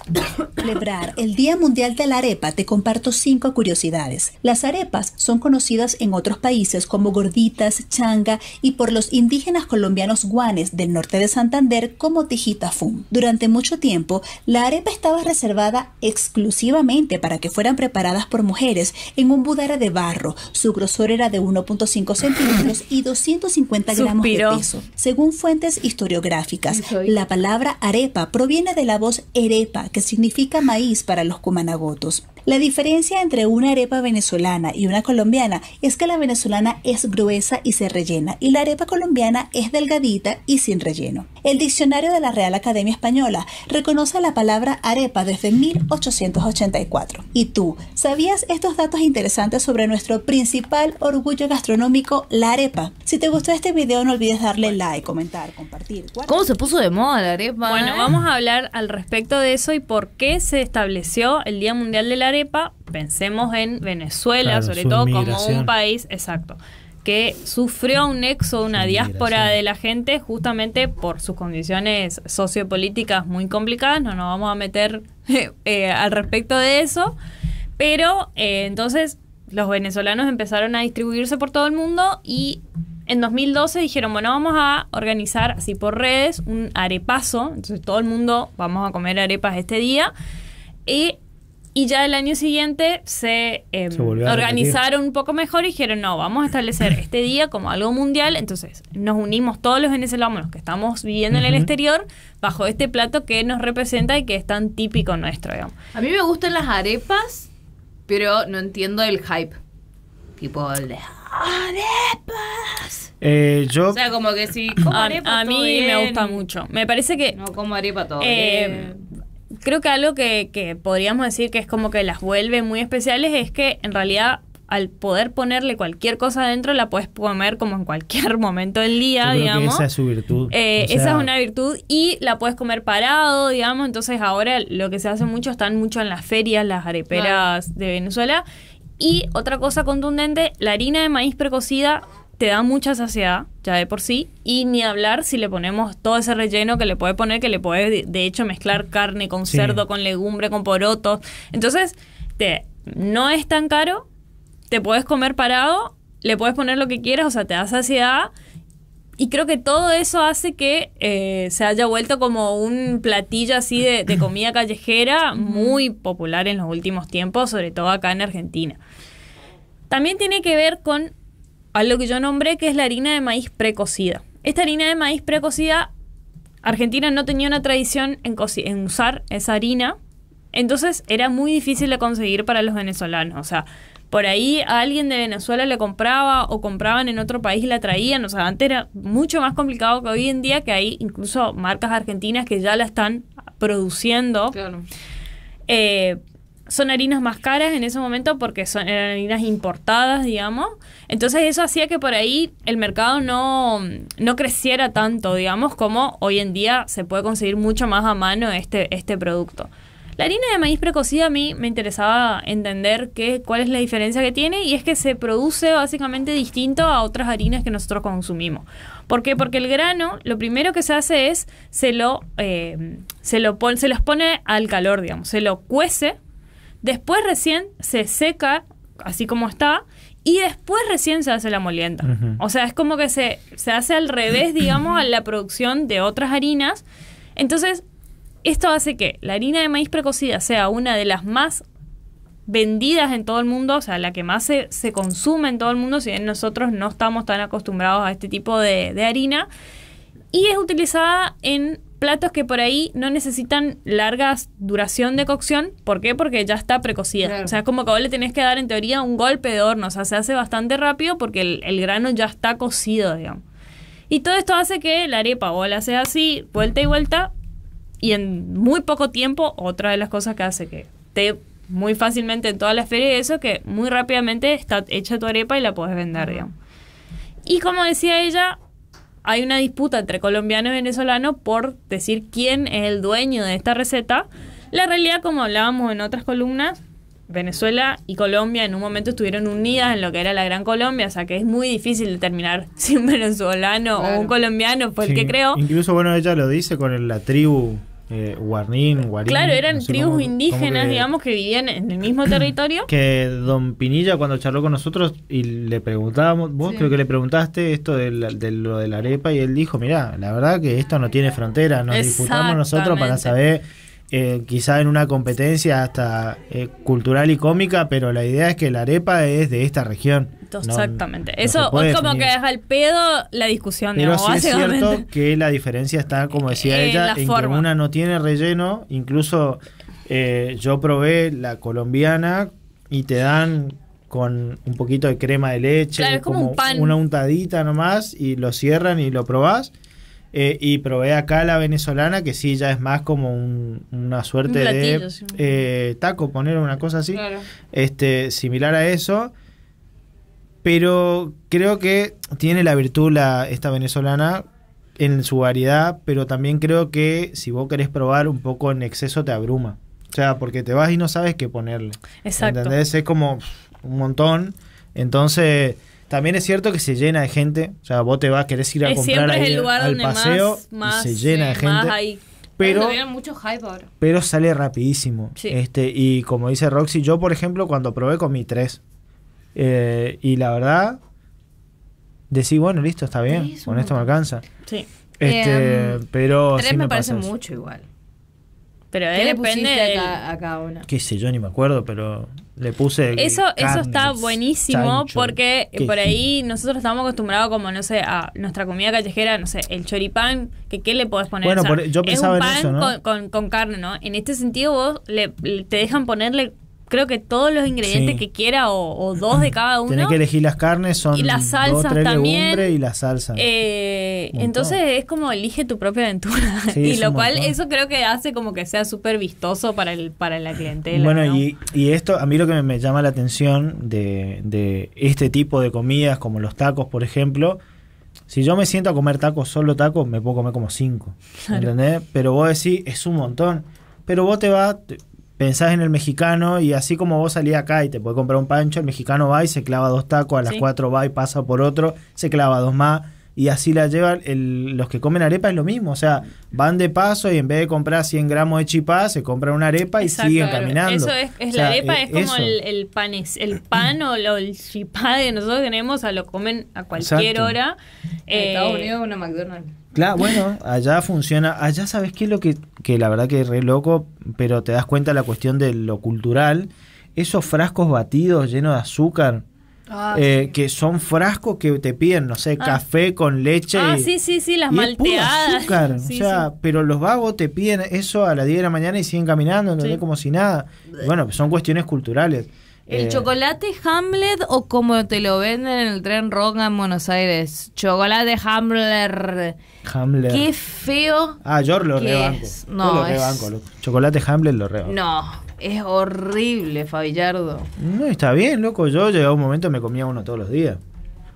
Celebrar el Día Mundial de la Arepa, te comparto cinco curiosidades. Las arepas son conocidas en otros países como gorditas, changa y por los indígenas colombianos guanes del norte de Santander como tijita fum. Durante mucho tiempo, la arepa estaba reservada exclusivamente para que fueran preparadas por mujeres en un budare de barro. Su grosor era de 1.5 centímetros y 250 gramos de peso. Según fue historiográficas. La palabra arepa proviene de la voz erepa, que significa maíz para los cumanagotos. La diferencia entre una arepa venezolana y una colombiana es que la venezolana es gruesa y se rellena y la arepa colombiana es delgadita y sin relleno. El diccionario de la Real Academia Española reconoce la palabra arepa desde 1884. ¿Y tú sabías estos datos interesantes sobre nuestro principal orgullo gastronómico, la arepa? Si te gustó este video no olvides darle like, comentar, compartir. ¿Cómo se puso de moda la arepa? Bueno, eh? vamos a hablar al respecto de eso y por qué se estableció el Día Mundial del la Arepa pensemos en Venezuela, sobre todo como un país, exacto, que sufrió un nexo, una diáspora de la gente justamente por sus condiciones sociopolíticas muy complicadas, no nos vamos a meter eh, eh, al respecto de eso, pero eh, entonces los venezolanos empezaron a distribuirse por todo el mundo y en 2012 dijeron, bueno, vamos a organizar así por redes un arepazo, entonces todo el mundo vamos a comer arepas este día. Y y ya el año siguiente se, em, organizaron un poco mejor y dijeron, no, vamos a establecer este día como algo mundial. Entonces nos unimos todos los venezolanos los que estamos viviendo en el exterior bajo este plato que nos representa y que es tan típico nuestro. A mí me gustan las arepas, pero no entiendo el hype. Tipo de arepas. Eh, yo, o sea, como que sí, como a, a mí me gusta mucho. Me parece que... No, como arepa todo. Eh, creo que algo que, que podríamos decir que es como que las vuelve muy especiales es que en realidad al poder ponerle cualquier cosa adentro, la puedes comer como en cualquier momento del día, digamos. esa es su virtud. Eh, esa es una virtud y la puedes comer parado, digamos. Entonces ahora lo que se hace mucho, están mucho en las ferias, las areperas de Venezuela. Y otra cosa contundente, la harina de maíz precocida te da mucha saciedad ya de por sí y ni hablar si le ponemos todo ese relleno que le puede poner, que le puede de hecho mezclar carne con cerdo, con legumbre, con porotos. Entonces, te, no es tan caro, te puedes comer parado, le puedes poner lo que quieras, o sea, te da saciedad. Y creo que todo eso hace que eh, se haya vuelto como un platillo así de comida callejera muy popular en los últimos tiempos, sobre todo acá en Argentina. También tiene que ver con a lo que yo nombré que es la harina de maíz precocida. Esta harina de maíz precocida, Argentina no tenía una tradición en, en usar esa harina, entonces era muy difícil de conseguir para los venezolanos. O sea, por ahí a alguien de Venezuela le compraba o compraban en otro país y la traían. O sea, antes era mucho más complicado que hoy en día, que hay incluso marcas argentinas que ya la están produciendo. Claro. Eh, son harinas más caras en ese momento porque son eran harinas importadas, digamos. Entonces eso hacía que por ahí el mercado no, creciera tanto, digamos, como hoy en día se puede conseguir mucho más a mano este, este producto. La harina de maíz precocida a mí me interesaba entender qué, cuál es la diferencia que tiene y es que se produce básicamente distinto a otras harinas que nosotros consumimos. ¿Por qué? Porque el grano lo primero que se hace es se lo, eh, se, lo se los pone al calor, digamos, se lo cuece Después recién se seca, así como está, y después recién se hace la molienda. O sea, es como que se, se hace al revés, digamos, a la producción de otras harinas. Entonces, esto hace que la harina de maíz precocida sea una de las más vendidas en todo el mundo, o sea, la que más se, consume en todo el mundo, si bien nosotros no estamos tan acostumbrados a este tipo de harina, y es utilizada en platos que por ahí no necesitan larga duración de cocción. ¿Por qué? Porque ya está precocida. O sea, es como que vos le tenés que dar en teoría un golpe de horno. O sea, se hace bastante rápido porque el, grano ya está cocido, digamos. Y todo esto hace que la arepa o la haces así, vuelta y vuelta, y en muy poco tiempo, otra de las cosas que hace que te muy fácilmente en toda la ferias eso, que muy rápidamente está hecha tu arepa y la puedes vender, digamos. Y como decía ella, hay una disputa entre colombiano y venezolano por decir quién es el dueño de esta receta. La realidad, como hablábamos en otras columnas, Venezuela y Colombia en un momento estuvieron unidas en lo que era la Gran Colombia, o sea que es muy difícil determinar si un venezolano o un colombiano fue el que creó. Incluso, bueno, ella lo dice con la tribu eh, Guarnín, Guarín. Claro, eran tribus indígenas, digamos, que vivían en el mismo territorio. Que don Pinilla, cuando charló con nosotros y le preguntábamos, vos creo que le preguntaste esto de, de, lo de la arepa, y él dijo: mira, la verdad que esto no tiene frontera, nos disputamos nosotros para saber eh, quizá en una competencia hasta eh, cultural y cómica, pero la idea es que la arepa es de esta región. Exactamente. Eso es como que deja al pedo la discusión. Pero es cierto que la diferencia está, como decía eh, ella, en, una no tiene relleno. Incluso eh, yo probé la colombiana y te dan con un poquito de crema de leche, como, una untadita nomás y lo cierran y lo probás eh, y probé acá la venezolana, que sí, ya es más como una suerte de eh, taco, poner una cosa así, este, similar a eso. Pero creo que tiene la virtud esta venezolana en su variedad, pero también creo que si vos querés probar un poco en exceso te abruma. O sea, porque te vas y no sabes qué ponerle. Exacto. ¿Entendés? Es como un montón. Entonces también es cierto que se llena de gente. O sea, vos te vas, querés ir a comprar el lugar al paseo y se llena de gente. pero, pero sale rapidísimo. Este, y como dice Roxy, yo por ejemplo cuando probé comí tres. Eh, y la verdad, decí, bueno, listo, está bien, con esto me alcanza. Sí. Este, eh, pero... Tres me parece mucho igual. Pero ¿Qué eh, depende pusiste una? Qué sé yo, ni me acuerdo, pero le puse eso eso está buenísimo porque por ahí nosotros estamos acostumbrados como no sé a nuestra comida callejera no sé el choripán que qué le podés poner bueno yo pensaba eso, ¿no? con, carne no en este sentido vos te dejan ponerle creo que todos los ingredientes que quiera o, dos de cada uno. Tienes que elegir las carnes, son y las salsas tres también. y la salsa. Eh, entonces es como elige tu propia aventura. y lo cual eso creo que hace como que sea súper vistoso para el para la clientela. Bueno, y, esto a mí lo que me, llama la atención de, de este tipo de comidas como los tacos, por ejemplo, si yo me siento a comer tacos, solo tacos, me puedo comer como cinco. ¿Entendés? Pero vos decís, es un montón. Pero vos te vas, pensás en el mexicano y así como vos salís acá y te podés comprar un pancho, el mexicano va y se clava dos tacos, a las cuatro va y pasa por otro, se clava dos más y así la llevan. los que comen arepa es lo mismo, o sea, van de paso y en vez de comprar 100 gramos de chipá, se compran una arepa y siguen caminando. Eso es, la arepa, e, es, como el, pan, es, el pan o el chipá de nosotros tenemos, a lo comen a cualquier hora. En Estados eh, Unidos una McDonald's. Claro, bueno, allá funciona, allá sabes qué es lo que, que la verdad que es re loco, pero te das cuenta la cuestión de lo cultural, esos frascos batidos llenos de azúcar, Ah. Eh, que son frascos que te piden, no sé, ah. café con leche. Ah, sí, sí, sí, las malteadas. azúcar, o sea, pero los vagos te piden eso a las 10 de la mañana y siguen caminando, no como si nada. bueno, son cuestiones culturales. ¿El eh, chocolate Hamlet o como te lo venden en el tren Roca en Buenos Aires? Chocolate Hamlet Hamler. Qué feo. Ah, yo lo rebanco. No, Chocolate Hamlet lo rebanco. No, es horrible, Fabillardo. No, está bien, loco. Yo llegaba un momento me comía uno todos los días.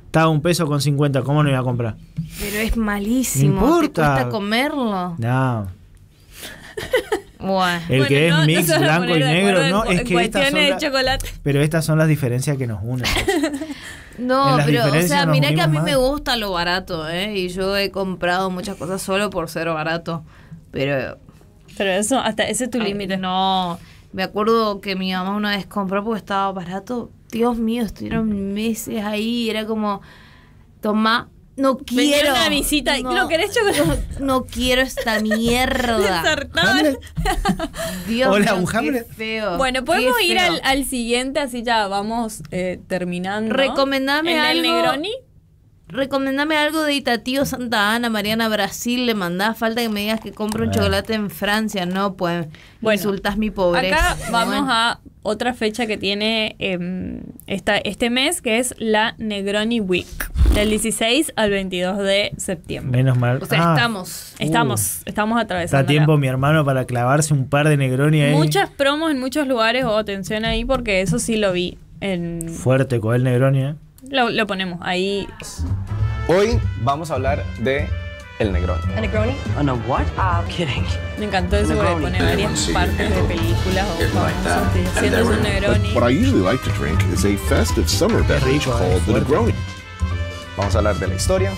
Estaba un peso con 50, ¿cómo no iba a comprar? Pero es malísimo. No importa. comerlo? No. El que es mix blanco y negro, no, es que estas son de chocolate. Pero estas son las diferencias que nos unen. Pues. no, pero o sea, mirá que a mí me gusta lo barato, ¿eh? Y yo he comprado muchas cosas solo por ser barato. Pero pero eso, hasta ese es tu límite. No, me acuerdo que mi mamá una vez compró porque estaba barato. Dios mío, estuvieron meses ahí. Era como, toma, no quiero. Venía una visita. No, quiero esta mierda. Dios Hola, bueno, podemos ir al, siguiente, así ya vamos eh, terminando. Recomendame el Negroni? Recomendame algo de Itatío Santa Ana, Mariana Brasil, le mandás falta que me digas que compro un chocolate en Francia, no, pues resultas mi pobreza. Acá vamos a otra fecha que tiene em, esta, este mes, que es la Negroni Week, del 16 al 22 de septiembre. Menos mal. O sea, ah. uh. estamos, estamos, estamos atravesando. Está tiempo mi hermano para clavarse un par de Negroni ahí. Muchas promos en muchos lugares, o oh, atención ahí, porque eso sí lo vi. En... Fuerte con el Negroni, ¿eh? lo, lo ponemos ahí. Hoy vamos a hablar de el Negroni. negro Negroni? ¿A oh, no what? Ah, kidding. Me encantó eso de poner varias partes de películas o famosos diciendo un Negroni. What I usually like to drink is a festive summer beverage called the Negroni. Vamos a hablar de la historia,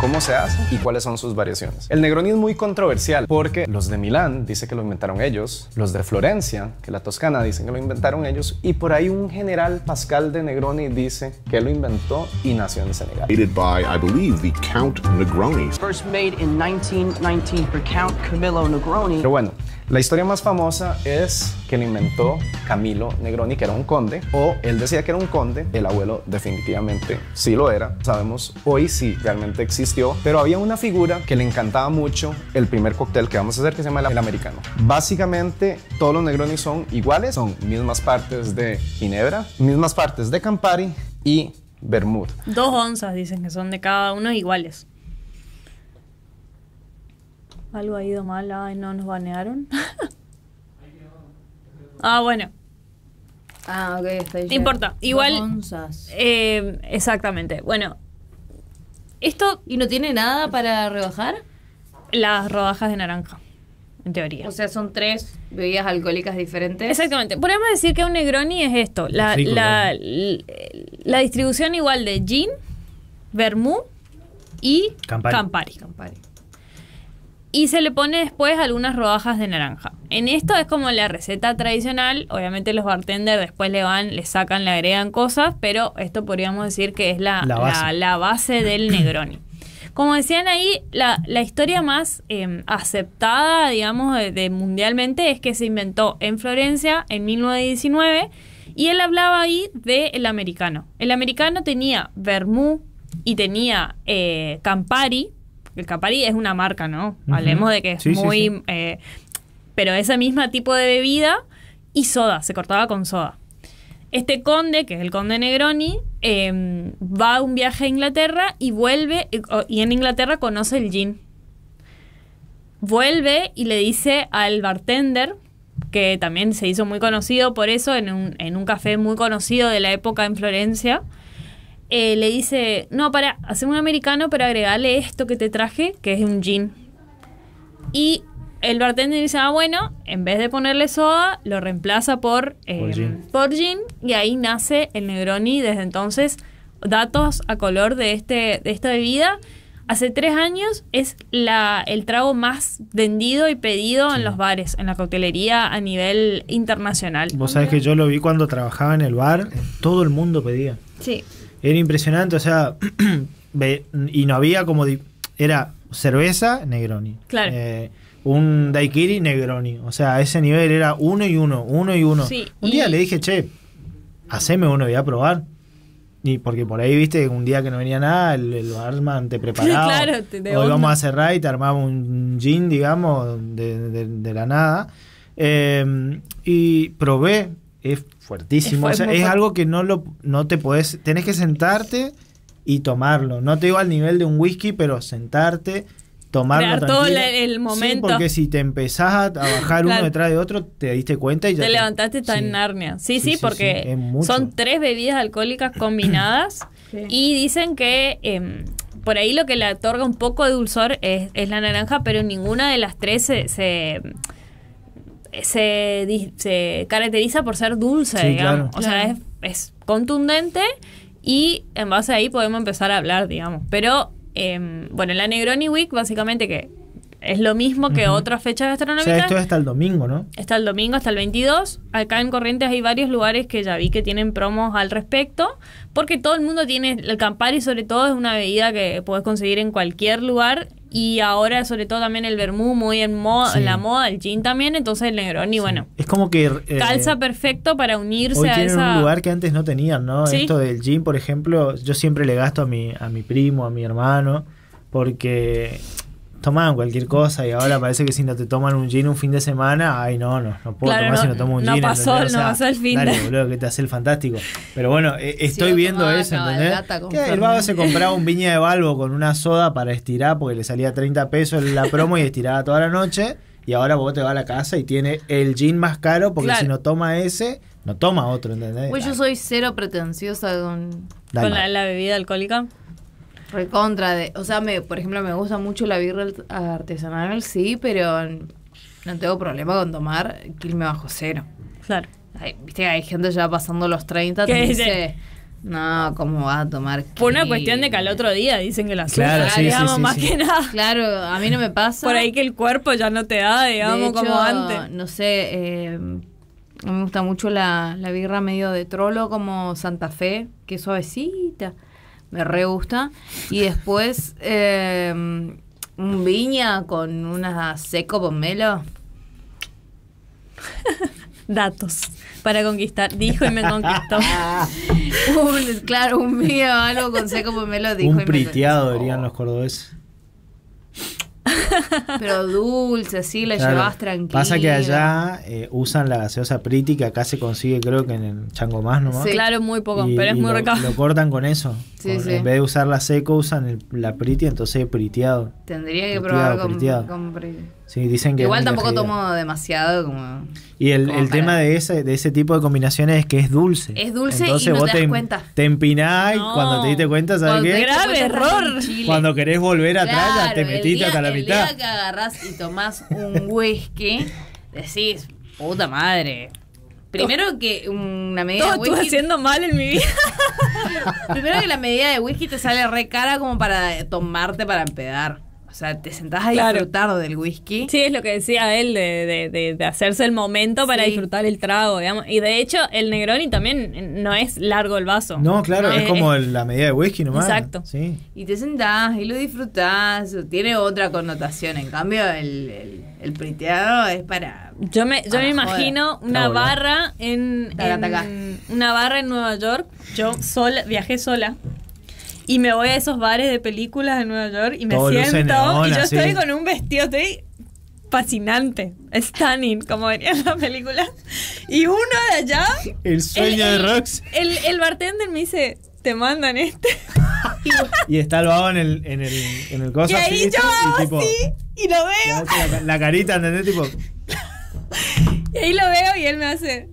cómo se hace y cuáles son sus variaciones. El Negroni es muy controversial porque los de Milán dicen que lo inventaron ellos, los de Florencia, que la Toscana, dicen que lo inventaron ellos y por ahí un general Pascal de Negroni dice que lo inventó y nació en Senegal. by, I believe, the Count Negroni. First made in 1919 for Count Camillo Negroni. Pero bueno, la historia más famosa es que lo inventó Camilo Negroni, que era un conde, o él decía que era un conde, el abuelo definitivamente sí lo era. Sabemos hoy si realmente existe pero había una figura que le encantaba mucho el primer cóctel que vamos a hacer que se llama el americano. Básicamente todos los negronis son iguales, son mismas partes de Ginebra, mismas partes de Campari y Bermud. Dos onzas dicen que son de cada uno iguales. Algo ha ido mal, ay no, nos banearon. ah, bueno. Ah, ok, está Importa. Igual. Onzas. Eh, exactamente. Bueno, ¿Esto y no tiene nada para rebajar? Las rodajas de naranja, en teoría. O sea, son tres bebidas alcohólicas diferentes. Exactamente. Podemos decir que un Negroni es esto. La, la, la, distribución igual de gin, vermú y Campari y se le pone después algunas rodajas de naranja. En esto es como la receta tradicional, obviamente los bartenders después le van, le sacan, le agregan cosas, pero esto podríamos decir que es la, base. del Negroni. Como decían ahí, la, historia más em, aceptada, digamos, de, mundialmente es que se inventó en Florencia en 1919 y él hablaba ahí del americano. El americano tenía vermú y tenía eh, Campari, el Capari es una marca, ¿no? Hablemos de que es muy... Eh, pero ese mismo tipo de bebida y soda, se cortaba con soda. Este conde, que es el conde Negroni, em, va a un viaje a Inglaterra y vuelve, y en Inglaterra conoce el gin. Vuelve y le dice al bartender, que también se hizo muy conocido por eso, en un, en un café muy conocido de la época en Florencia, eh, le dice, no, para, hacemos un americano, pero agregale esto que te traje, que es un gin. Y el bartender dice, ah, bueno, en vez de ponerle soda, lo reemplaza por, eh, por, gin. Y ahí nace el Negroni. Desde entonces, datos a color de, este, de esta bebida. Hace tres años es la, el trago más vendido y pedido en los bares, en la coctelería a nivel internacional. Vos sabés que yo lo vi cuando trabajaba en el bar, todo el mundo pedía. Sí. Era impresionante, o sea, y no había como... Era cerveza, Negroni. Claro. Eh, un daiquiri, Negroni. O sea, a ese nivel era uno y uno, uno y uno. un día le dije, che, haceme uno, voy a probar. Y porque por ahí, viste, un día que no venía nada, el, el te preparaba. claro, te Hoy vamos a cerrar y te armaba un gin, digamos, de, la nada. Eh, y probé es fuertísimo. Es, algo que no, lo, no te puedes Tenés que sentarte y tomarlo. No te digo al nivel de un whisky, pero sentarte, tomarlo. todo el, momento. porque si te empezás a, bajar uno detrás de otro, te diste cuenta y ya. Te, levantaste, está en Narnia. Sí, sí, porque son tres bebidas alcohólicas combinadas y dicen que. Em, por ahí lo que le otorga un poco de dulzor es, la naranja, pero ninguna de las tres se se, se caracteriza por ser dulce, digamos. O sea, es, contundente y en base a ahí podemos empezar a hablar, digamos. Pero, em, bueno, la Negroni Week, básicamente que es lo mismo que otras fechas gastronómicas. O sea, esto es hasta el domingo, ¿no? Está el domingo, hasta el 22. Acá en Corrientes hay varios lugares que ya vi que tienen promos al respecto, porque todo el mundo tiene el Campari, sobre todo, es una bebida que puedes conseguir en cualquier lugar y ahora, sobre todo, también el vermú muy en, moda, la moda, el jean también, entonces el negrón y, bueno. Es como que. Eh, calza perfecto para unirse a tienen un lugar que antes no tenían, ¿no? Esto del jean, por ejemplo, yo siempre le gasto a mi, a mi primo, a mi hermano, porque tomaban cualquier mm. cosa y ahora parece que si no te toman un gin un fin de semana, ay no, no, no puedo tomar si no tomo un no Pasó, no pasó el fin. Dale, boludo, que te hace el fantástico. Pero bueno, e-, estoy viendo eso, ¿entendés? el, vago se compraba un viña de balbo con una soda para estirar porque le salía 30 pesos la promo y estiraba toda la noche. Y ahora vos te vas a la casa y tiene el gin más caro porque si no toma ese, no toma otro, ¿entendés? Pues yo soy cero pretenciosa con, la bebida alcohólica. Recontra de, o sea, me, por ejemplo, me gusta mucho la birra artesanal, sí, pero no tengo problema con tomar Kill bajo cero. Claro. Viste Viste hay gente ya pasando los 30 que dice, no, ¿cómo va a tomar? Por una cuestión de que al otro día dicen que la suya, claro, más que nada. Claro, a mí no me pasa. Por ahí que el cuerpo ya no te da, digamos, como antes. No sé, eh, me gusta mucho la, la birra medio de trolo como Santa Fe, que suavecita me re gusta. Y después em, un viña con una seco pomelo. Datos para conquistar. Dijo y me conquistó. claro, un viña algo con seco pomelo dijo. Un priteado dirían los cordobeses. Pero dulce, sí, la llevas tranquila. Pasa que allá eh, usan la gaseosa Priti, que acá se consigue, creo que en el Chango Más nomás. Sí, claro, muy poco, pero es muy recado Lo, cortan con eso. Sí, sí. En vez de usar la seco, usan la Priti, entonces priteado. Tendría que probar con, con, Priti dicen que Igual tampoco tomo demasiado como... Y el, tema de ese, de ese tipo de combinaciones es que es dulce. Es dulce y no te das em-, cuenta. Te empinás cuando te diste cuenta, ¿sabes cuando qué? ¡Grave error! Cuando querés volver atrás, te metiste hasta la mitad. El día que agarrás y tomás un whisky, decís, puta madre, Primero que una medida de whisky. Estuve haciendo mal en mi vida. Primero que la medida de whisky te sale re cara como para tomarte para empedar. O sea, te sentás a claro. del whisky. Sí, es lo que decía él, de, de, de, hacerse el momento para disfrutar el trago, digamos. Y de hecho, el Negroni también eh, no es largo el vaso. No, claro, eh, es, como eh, la medida de whisky nomás. Exacto. Y te sentás y lo disfrutás, tiene otra connotación. En cambio, el, el, es para... Yo me, yo me imagino una barra en, una barra en Nueva York. Yo viajé sola y me voy a esos bares de películas de Nueva York y me siento y yo estoy con un vestido, estoy fascinante, stunning, como venía en la película. Y uno de allá... El sueño de Rox. El, el, bartender me dice, te mandan este. y está el vago en el, en el, coso. Y ahí yo hago así y lo veo. La, carita, ¿entendés? Tipo. y ahí lo veo y él me hace.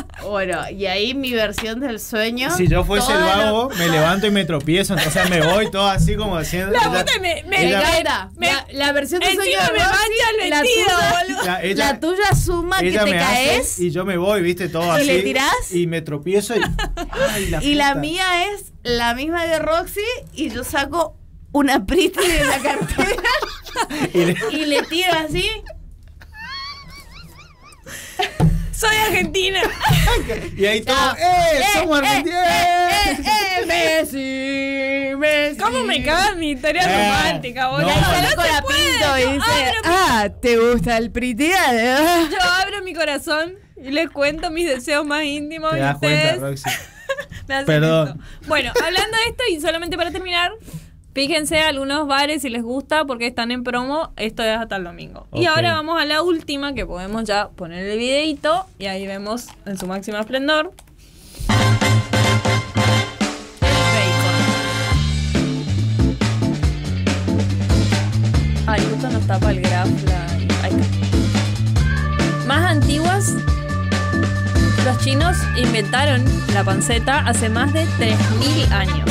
Bueno, y ahí mi versión del sueño. Si yo fuese el vago, me levanto y me tropiezo, entonces me voy todo así como haciendo. La puta me, me, la, versión del sueño me el la tuya, suma que te caes. Y yo me voy, viste, todo así. Y le tirás. Y me tropiezo y. y la mía es la misma de Roxy y yo saco una prita de la cartera y, le... y le tiro así soy argentina. y ahí todo, ¡eh! ¡eh! ¡Somos eh, argentinos! Eh, eh, eh Messi, Messi. ¿Cómo me cagas mi historia eh, romántica, boludo? No, no, pinto dice, ah, ¿te gusta el priteado? Yo abro mi corazón y les cuento mis deseos más íntimos. Te das cuenta, Roxy. Perdón. Bueno, hablando de esto y solamente para terminar, Fíjense algunos bares si les gusta porque están en promo. Esto es hasta el domingo. Y ahora vamos a la última que podemos ya poner el videito y ahí vemos en su máximo esplendor. Ay, justo nos tapa el Más antiguas, los chinos inventaron la panceta hace más de 3.000 años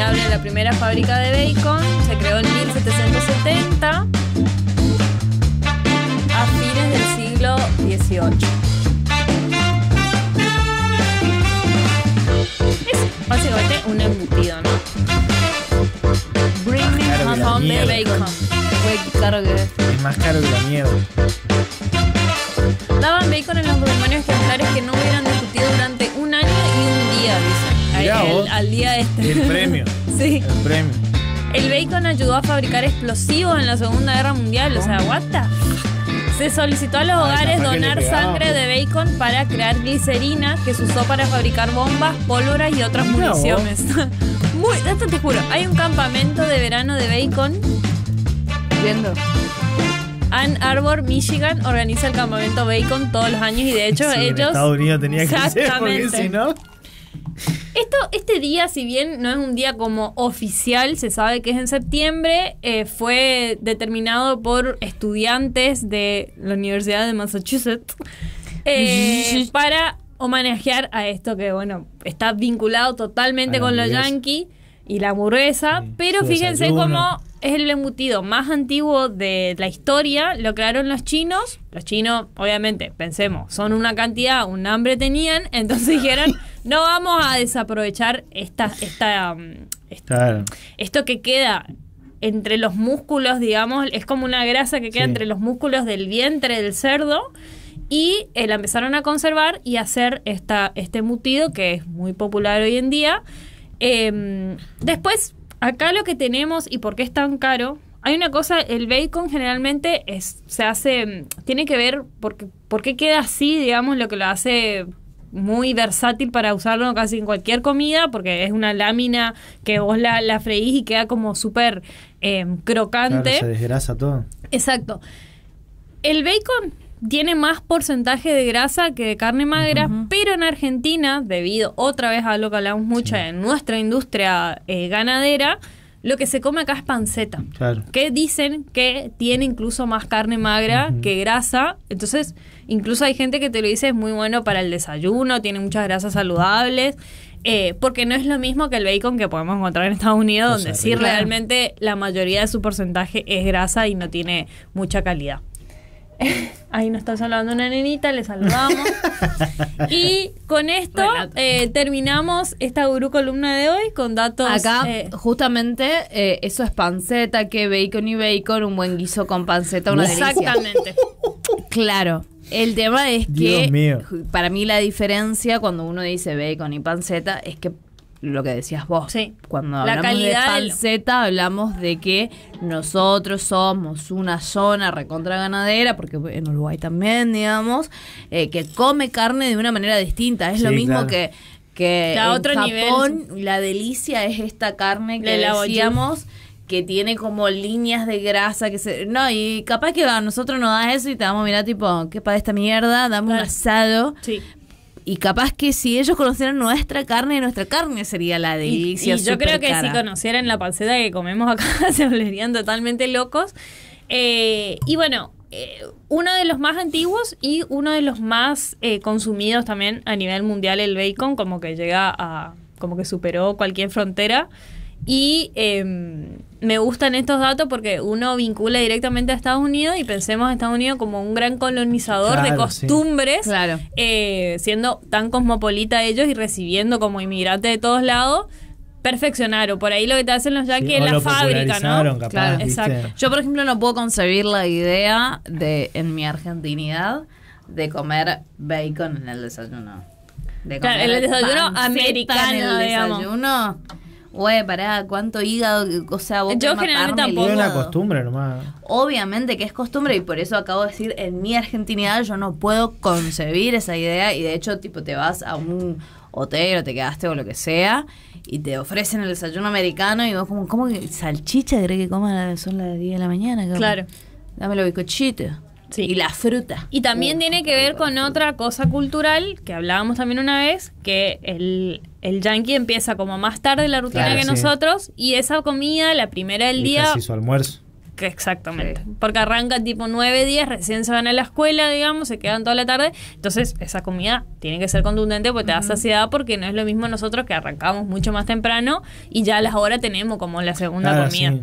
abre la primera fábrica de bacon. Se creó en 1770 a fines del siglo XVIII. Es básicamente un embutido, ¿no? Bring me a bacon. caro que es. más caro que la nieve. Daban bacon en los matrimonios ejemplares que no hubieran discutido durante un año y un día, dicen al día este. El premio. sí. El premio. El bacon ayudó a fabricar explosivos en la Segunda Guerra Mundial. O sea, what se solicitó a los ah, hogares donar sangre de bacon para crear glicerina que se usó para fabricar bombas, pólvora y otras municiones. Muy, esto te juro, hay un campamento de verano de bacon. Viendo. Ann Arbor, Michigan, organiza el campamento Bacon todos los años y de hecho ellos. En Estados Unidos tenía que ser, porque si no. Esto, este día, si bien no es un día como oficial, se sabe que es en septiembre, eh, fue determinado por estudiantes de la Universidad de Massachusetts eh, para homenajear a esto que, bueno, está vinculado totalmente con los Yankees y la hamburguesa, pero fíjense cómo es el embutido más antiguo de la historia, lo crearon los chinos. Los chinos, obviamente, pensemos, son una cantidad, un hambre tenían, entonces dijeron, no vamos a desaprovechar esta, esta, mm, esto que queda entre los músculos, digamos, es como una grasa que queda entre los músculos del vientre del cerdo y eh, la empezaron a conservar y hacer esta, este embutido que es muy popular hoy en día. Em, después Acá lo que tenemos y por qué es tan caro, hay una cosa, el bacon generalmente es, se hace, tiene que ver porque, por qué queda así, digamos, lo que lo hace muy versátil para usarlo casi en cualquier comida, porque es una lámina que vos la, la freís y queda como súper eh, crocante. se desgrasa todo. Exacto. El bacon tiene más porcentaje de grasa que de carne magra, pero en Argentina, debido otra vez a lo que hablamos mucho en nuestra industria eh, ganadera, lo que se come acá es panceta, claro. que dicen que tiene incluso más carne magra que grasa, entonces incluso hay gente que te lo dice es muy bueno para el desayuno, tiene muchas grasas saludables, eh, porque no es lo mismo que el bacon que podemos encontrar en Estados Unidos, pues donde sí realmente la mayoría de su porcentaje es grasa y no tiene mucha calidad. Ahí nos está saludando una nenita, le saludamos. y con esto eh, terminamos esta gurú columna de hoy con datos. Acá, eh, justamente, eh, eso es panceta, que bacon y bacon, un buen guiso con panceta, una Exactamente. claro. El tema es que, para mí, la diferencia cuando uno dice bacon y panceta es que lo que decías vos. Sí. Cuando hablamos de panceta, hablamos de que nosotros somos una zona recontra ganadera, porque en Uruguay también, digamos, eh, que come carne de una manera distinta. Es lo mismo que, que Japón la delicia es esta carne que Le decíamos que tiene como líneas de grasa que se no y capaz que a nosotros nos da eso y te vamos a mirar tipo qué para esta mierda dame un asado sí y capaz que si ellos conocieran nuestra carne, nuestra carne sería la delicia. y yo creo que si conocieran la panceta que comemos acá, se volverían totalmente locos. Eh, y bueno, eh, uno de los más antiguos y uno de los más eh, consumidos también a nivel mundial, el bacon, como que llega a, como que superó cualquier frontera. Y em, me gustan estos datos porque uno vincula directamente a Estados Unidos y pensemos en Estados Unidos como un gran colonizador de costumbres, eh, siendo tan cosmopolita ellos y recibiendo como inmigrante de todos lados perfeccionaron. Por ahí lo que te hacen los yaquis en la fábrica, ¿no? claro, exacto. Yo, por ejemplo, no puedo concebir la idea de, en mi argentinidad, de comer bacon en el desayuno. De comer el desayuno americano, en el desayuno güey, pará, cuánto hígado, o sea, vos Yo generalmente tampoco. Obviamente que es costumbre y por eso acabo de decir, en mi argentinidad yo no puedo concebir esa idea y de hecho, tipo, te vas a un hotel o te quedaste o lo que sea y te ofrecen el desayuno americano y vos como, ¿cómo que salchicha ¿Crees que comas son las 10 de la mañana? Claro. Dame los bizcochitos. Y la fruta. Y también uh, tiene que ver con otra cosa cultural que hablábamos también una vez, que el, el yankee empieza como más tarde la rutina que nosotros y esa comida, la primera del día... Casi su almuerzo. exactamente. Porque arranca tipo nueve días, recién se van a la escuela, digamos, se quedan toda la tarde. Entonces, esa comida tiene que ser contundente porque te da saciedad, porque no es lo mismo nosotros que arrancamos mucho más temprano y ya a las horas tenemos como la segunda comida.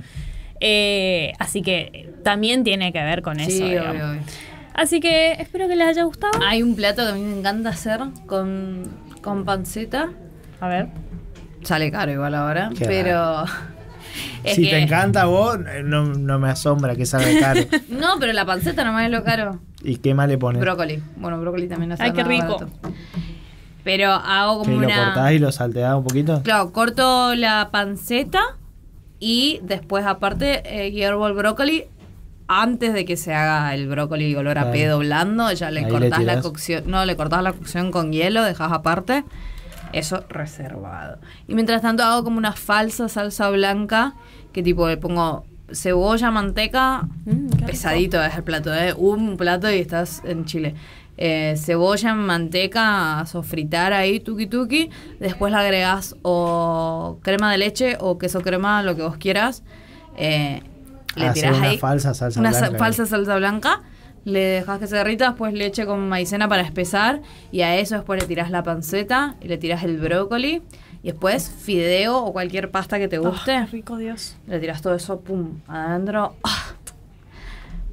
Eh, así que también tiene que ver con eso. Así que espero que les haya gustado. Hay un plato que a mí me encanta hacer con, panceta. A ver. Sale caro igual ahora, pero... si te encanta vos, eh, no, me asombra que salga caro. no, pero la panceta nomás es lo caro. ¿Y qué más le pones? Brócoli. Bueno, brócoli también hace Ay, qué rico. Pero hago como una... ¿Lo cortás y lo salteás un poquito? Claro, corto la panceta y después, aparte, hiervo eh, el brócoli antes de que se haga el brócoli y olor a pedo blando, ya le cortás la cocción, no, le cortás la cocción con hielo, dejás aparte, eso reservado. Y mientras tanto hago como una falsa salsa blanca, que tipo le pongo cebolla, manteca, mm, pesadito es el plato, ¿eh? un plato y estás en Chile. Eh, cebolla manteca a sofritar ahí, tuki tuki. Después le agregás o crema de leche o queso crema, lo que vos quieras. le ahí. Una falsa salsa blanca. Le dejas que se derrita, después leche con maicena para espesar. Y a eso después le tirás la panceta y le tirás el brócoli. Y después fideo o cualquier pasta que te ah, guste. rico Dios. Le tirás todo eso, pum, adentro. Ah.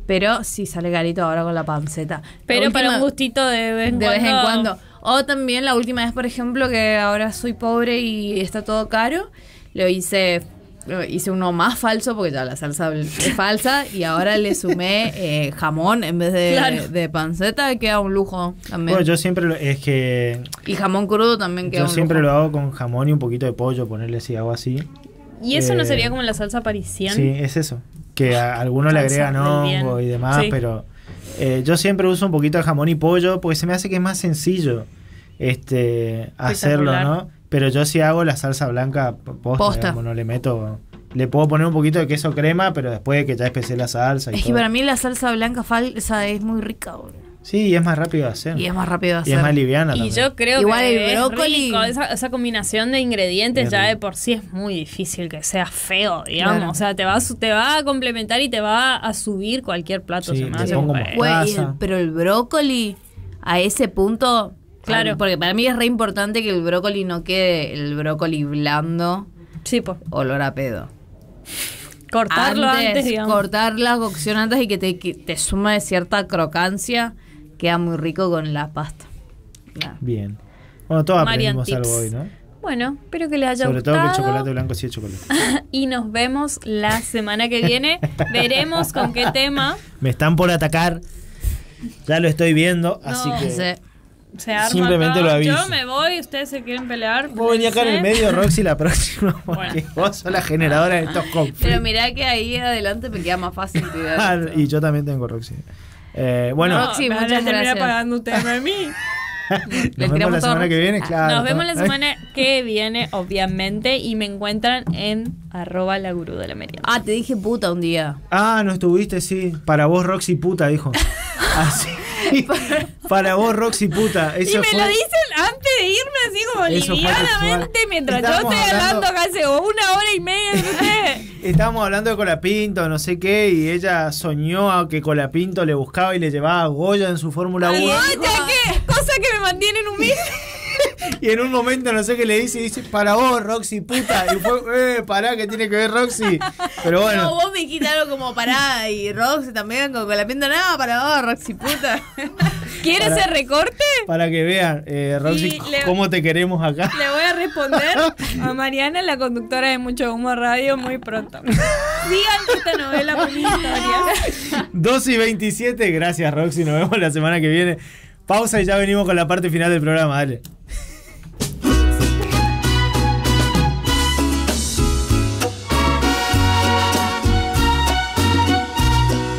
Pero sí sale carito ahora con la panceta. Pero para un gustito de vez en de cuando. Vez en cuando. O también la última vez, por ejemplo, que ahora soy pobre y está todo caro, lo hice hice uno más falso porque ya la salsa es falsa y ahora le sumé eh, jamón en vez de, de, panceta queda un lujo también. Bueno, yo siempre es que y jamón crudo también queda. Yo siempre lo hago con jamón y un poquito de pollo, ponerle así hago así. Y eso no eh, sería como la salsa parisiana. Sí, es eso que a algunos le agregan hongo y demás, pero eh, yo siempre uso un poquito de jamón y pollo porque se me hace que es más sencillo este hacerlo, ¿no? Pero yo sí hago la salsa blanca posta, no le meto le puedo poner un poquito de queso crema, pero después de que ya espesé la salsa y Es que para mí la salsa blanca falsa es muy rica, Sí, y es más rápido de hacer. Y es más rápido de hacer. Y es más liviana y yo creo Igual que el brócoli. esa, combinación de ingredientes ya de por sí es muy difícil que sea feo, digamos. O sea, te va, a, te va a complementar y te va a subir cualquier plato. se pero el brócoli, a ese punto... Claro. porque para mí es re importante que el brócoli no quede el brócoli blando. Sí, pues. Olor a pedo. Cortarlo antes, cortar la cocción antes y que te, que te suma de cierta crocancia queda muy rico con la pasta. Bien. Bueno, todos aprendimos algo hoy, ¿no? Bueno, espero que les haya gustado. Sobre todo que el chocolate blanco sí es chocolate. y nos vemos la semana que viene. Veremos con qué tema. Me están por atacar. Ya lo estoy viendo, así que. Se, arma simplemente lo aviso. Yo me voy, ustedes se quieren pelear. Vos venía acá en el medio, Roxy, la próxima. Porque vos sos la generadora de estos conflictos. Pero mirá que ahí adelante me queda más fácil. Ah, y yo también tengo Roxy. Eh, bueno, no, sí, muchas gracias. terminar pagando un tema a mí. Nos vemos la semana que viene, ah, claro. Nos vemos la semana que viene, obviamente, y me encuentran en arroba la gurú de la media Ah, te dije puta un día. Ah, no estuviste, sí. Para vos, Roxy puta, dijo. Así. Ah, Para vos, Roxy puta. y me lo dicen antes de irme así como livianamente mientras yo estoy hablando, hace casi una hora y media. Estábamos hablando de Colapinto, no sé qué, y ella soñó a que Colapinto le buscaba y le llevaba a Goya en su Fórmula 1. ¡Goya, qué! que me mantienen humilde. Y en un momento no sé qué le dice, dice, para vos, Roxy, puta. Y fue, eh, pará, ¿qué tiene que ver Roxy? Pero bueno. vos me dijiste algo como pará, y Roxy también, con, la pinta nada, para vos, Roxy, puta. ¿Quieres ese recorte? Para que vean, eh, Roxy, cómo te queremos acá. Le voy a responder a Mariana, la conductora de Mucho Humo Radio, muy pronto. Sigan esta novela por historia. 2 y 27, gracias Roxy, nos vemos la semana que viene. Pausa y ya venimos con la parte final del programa, dale.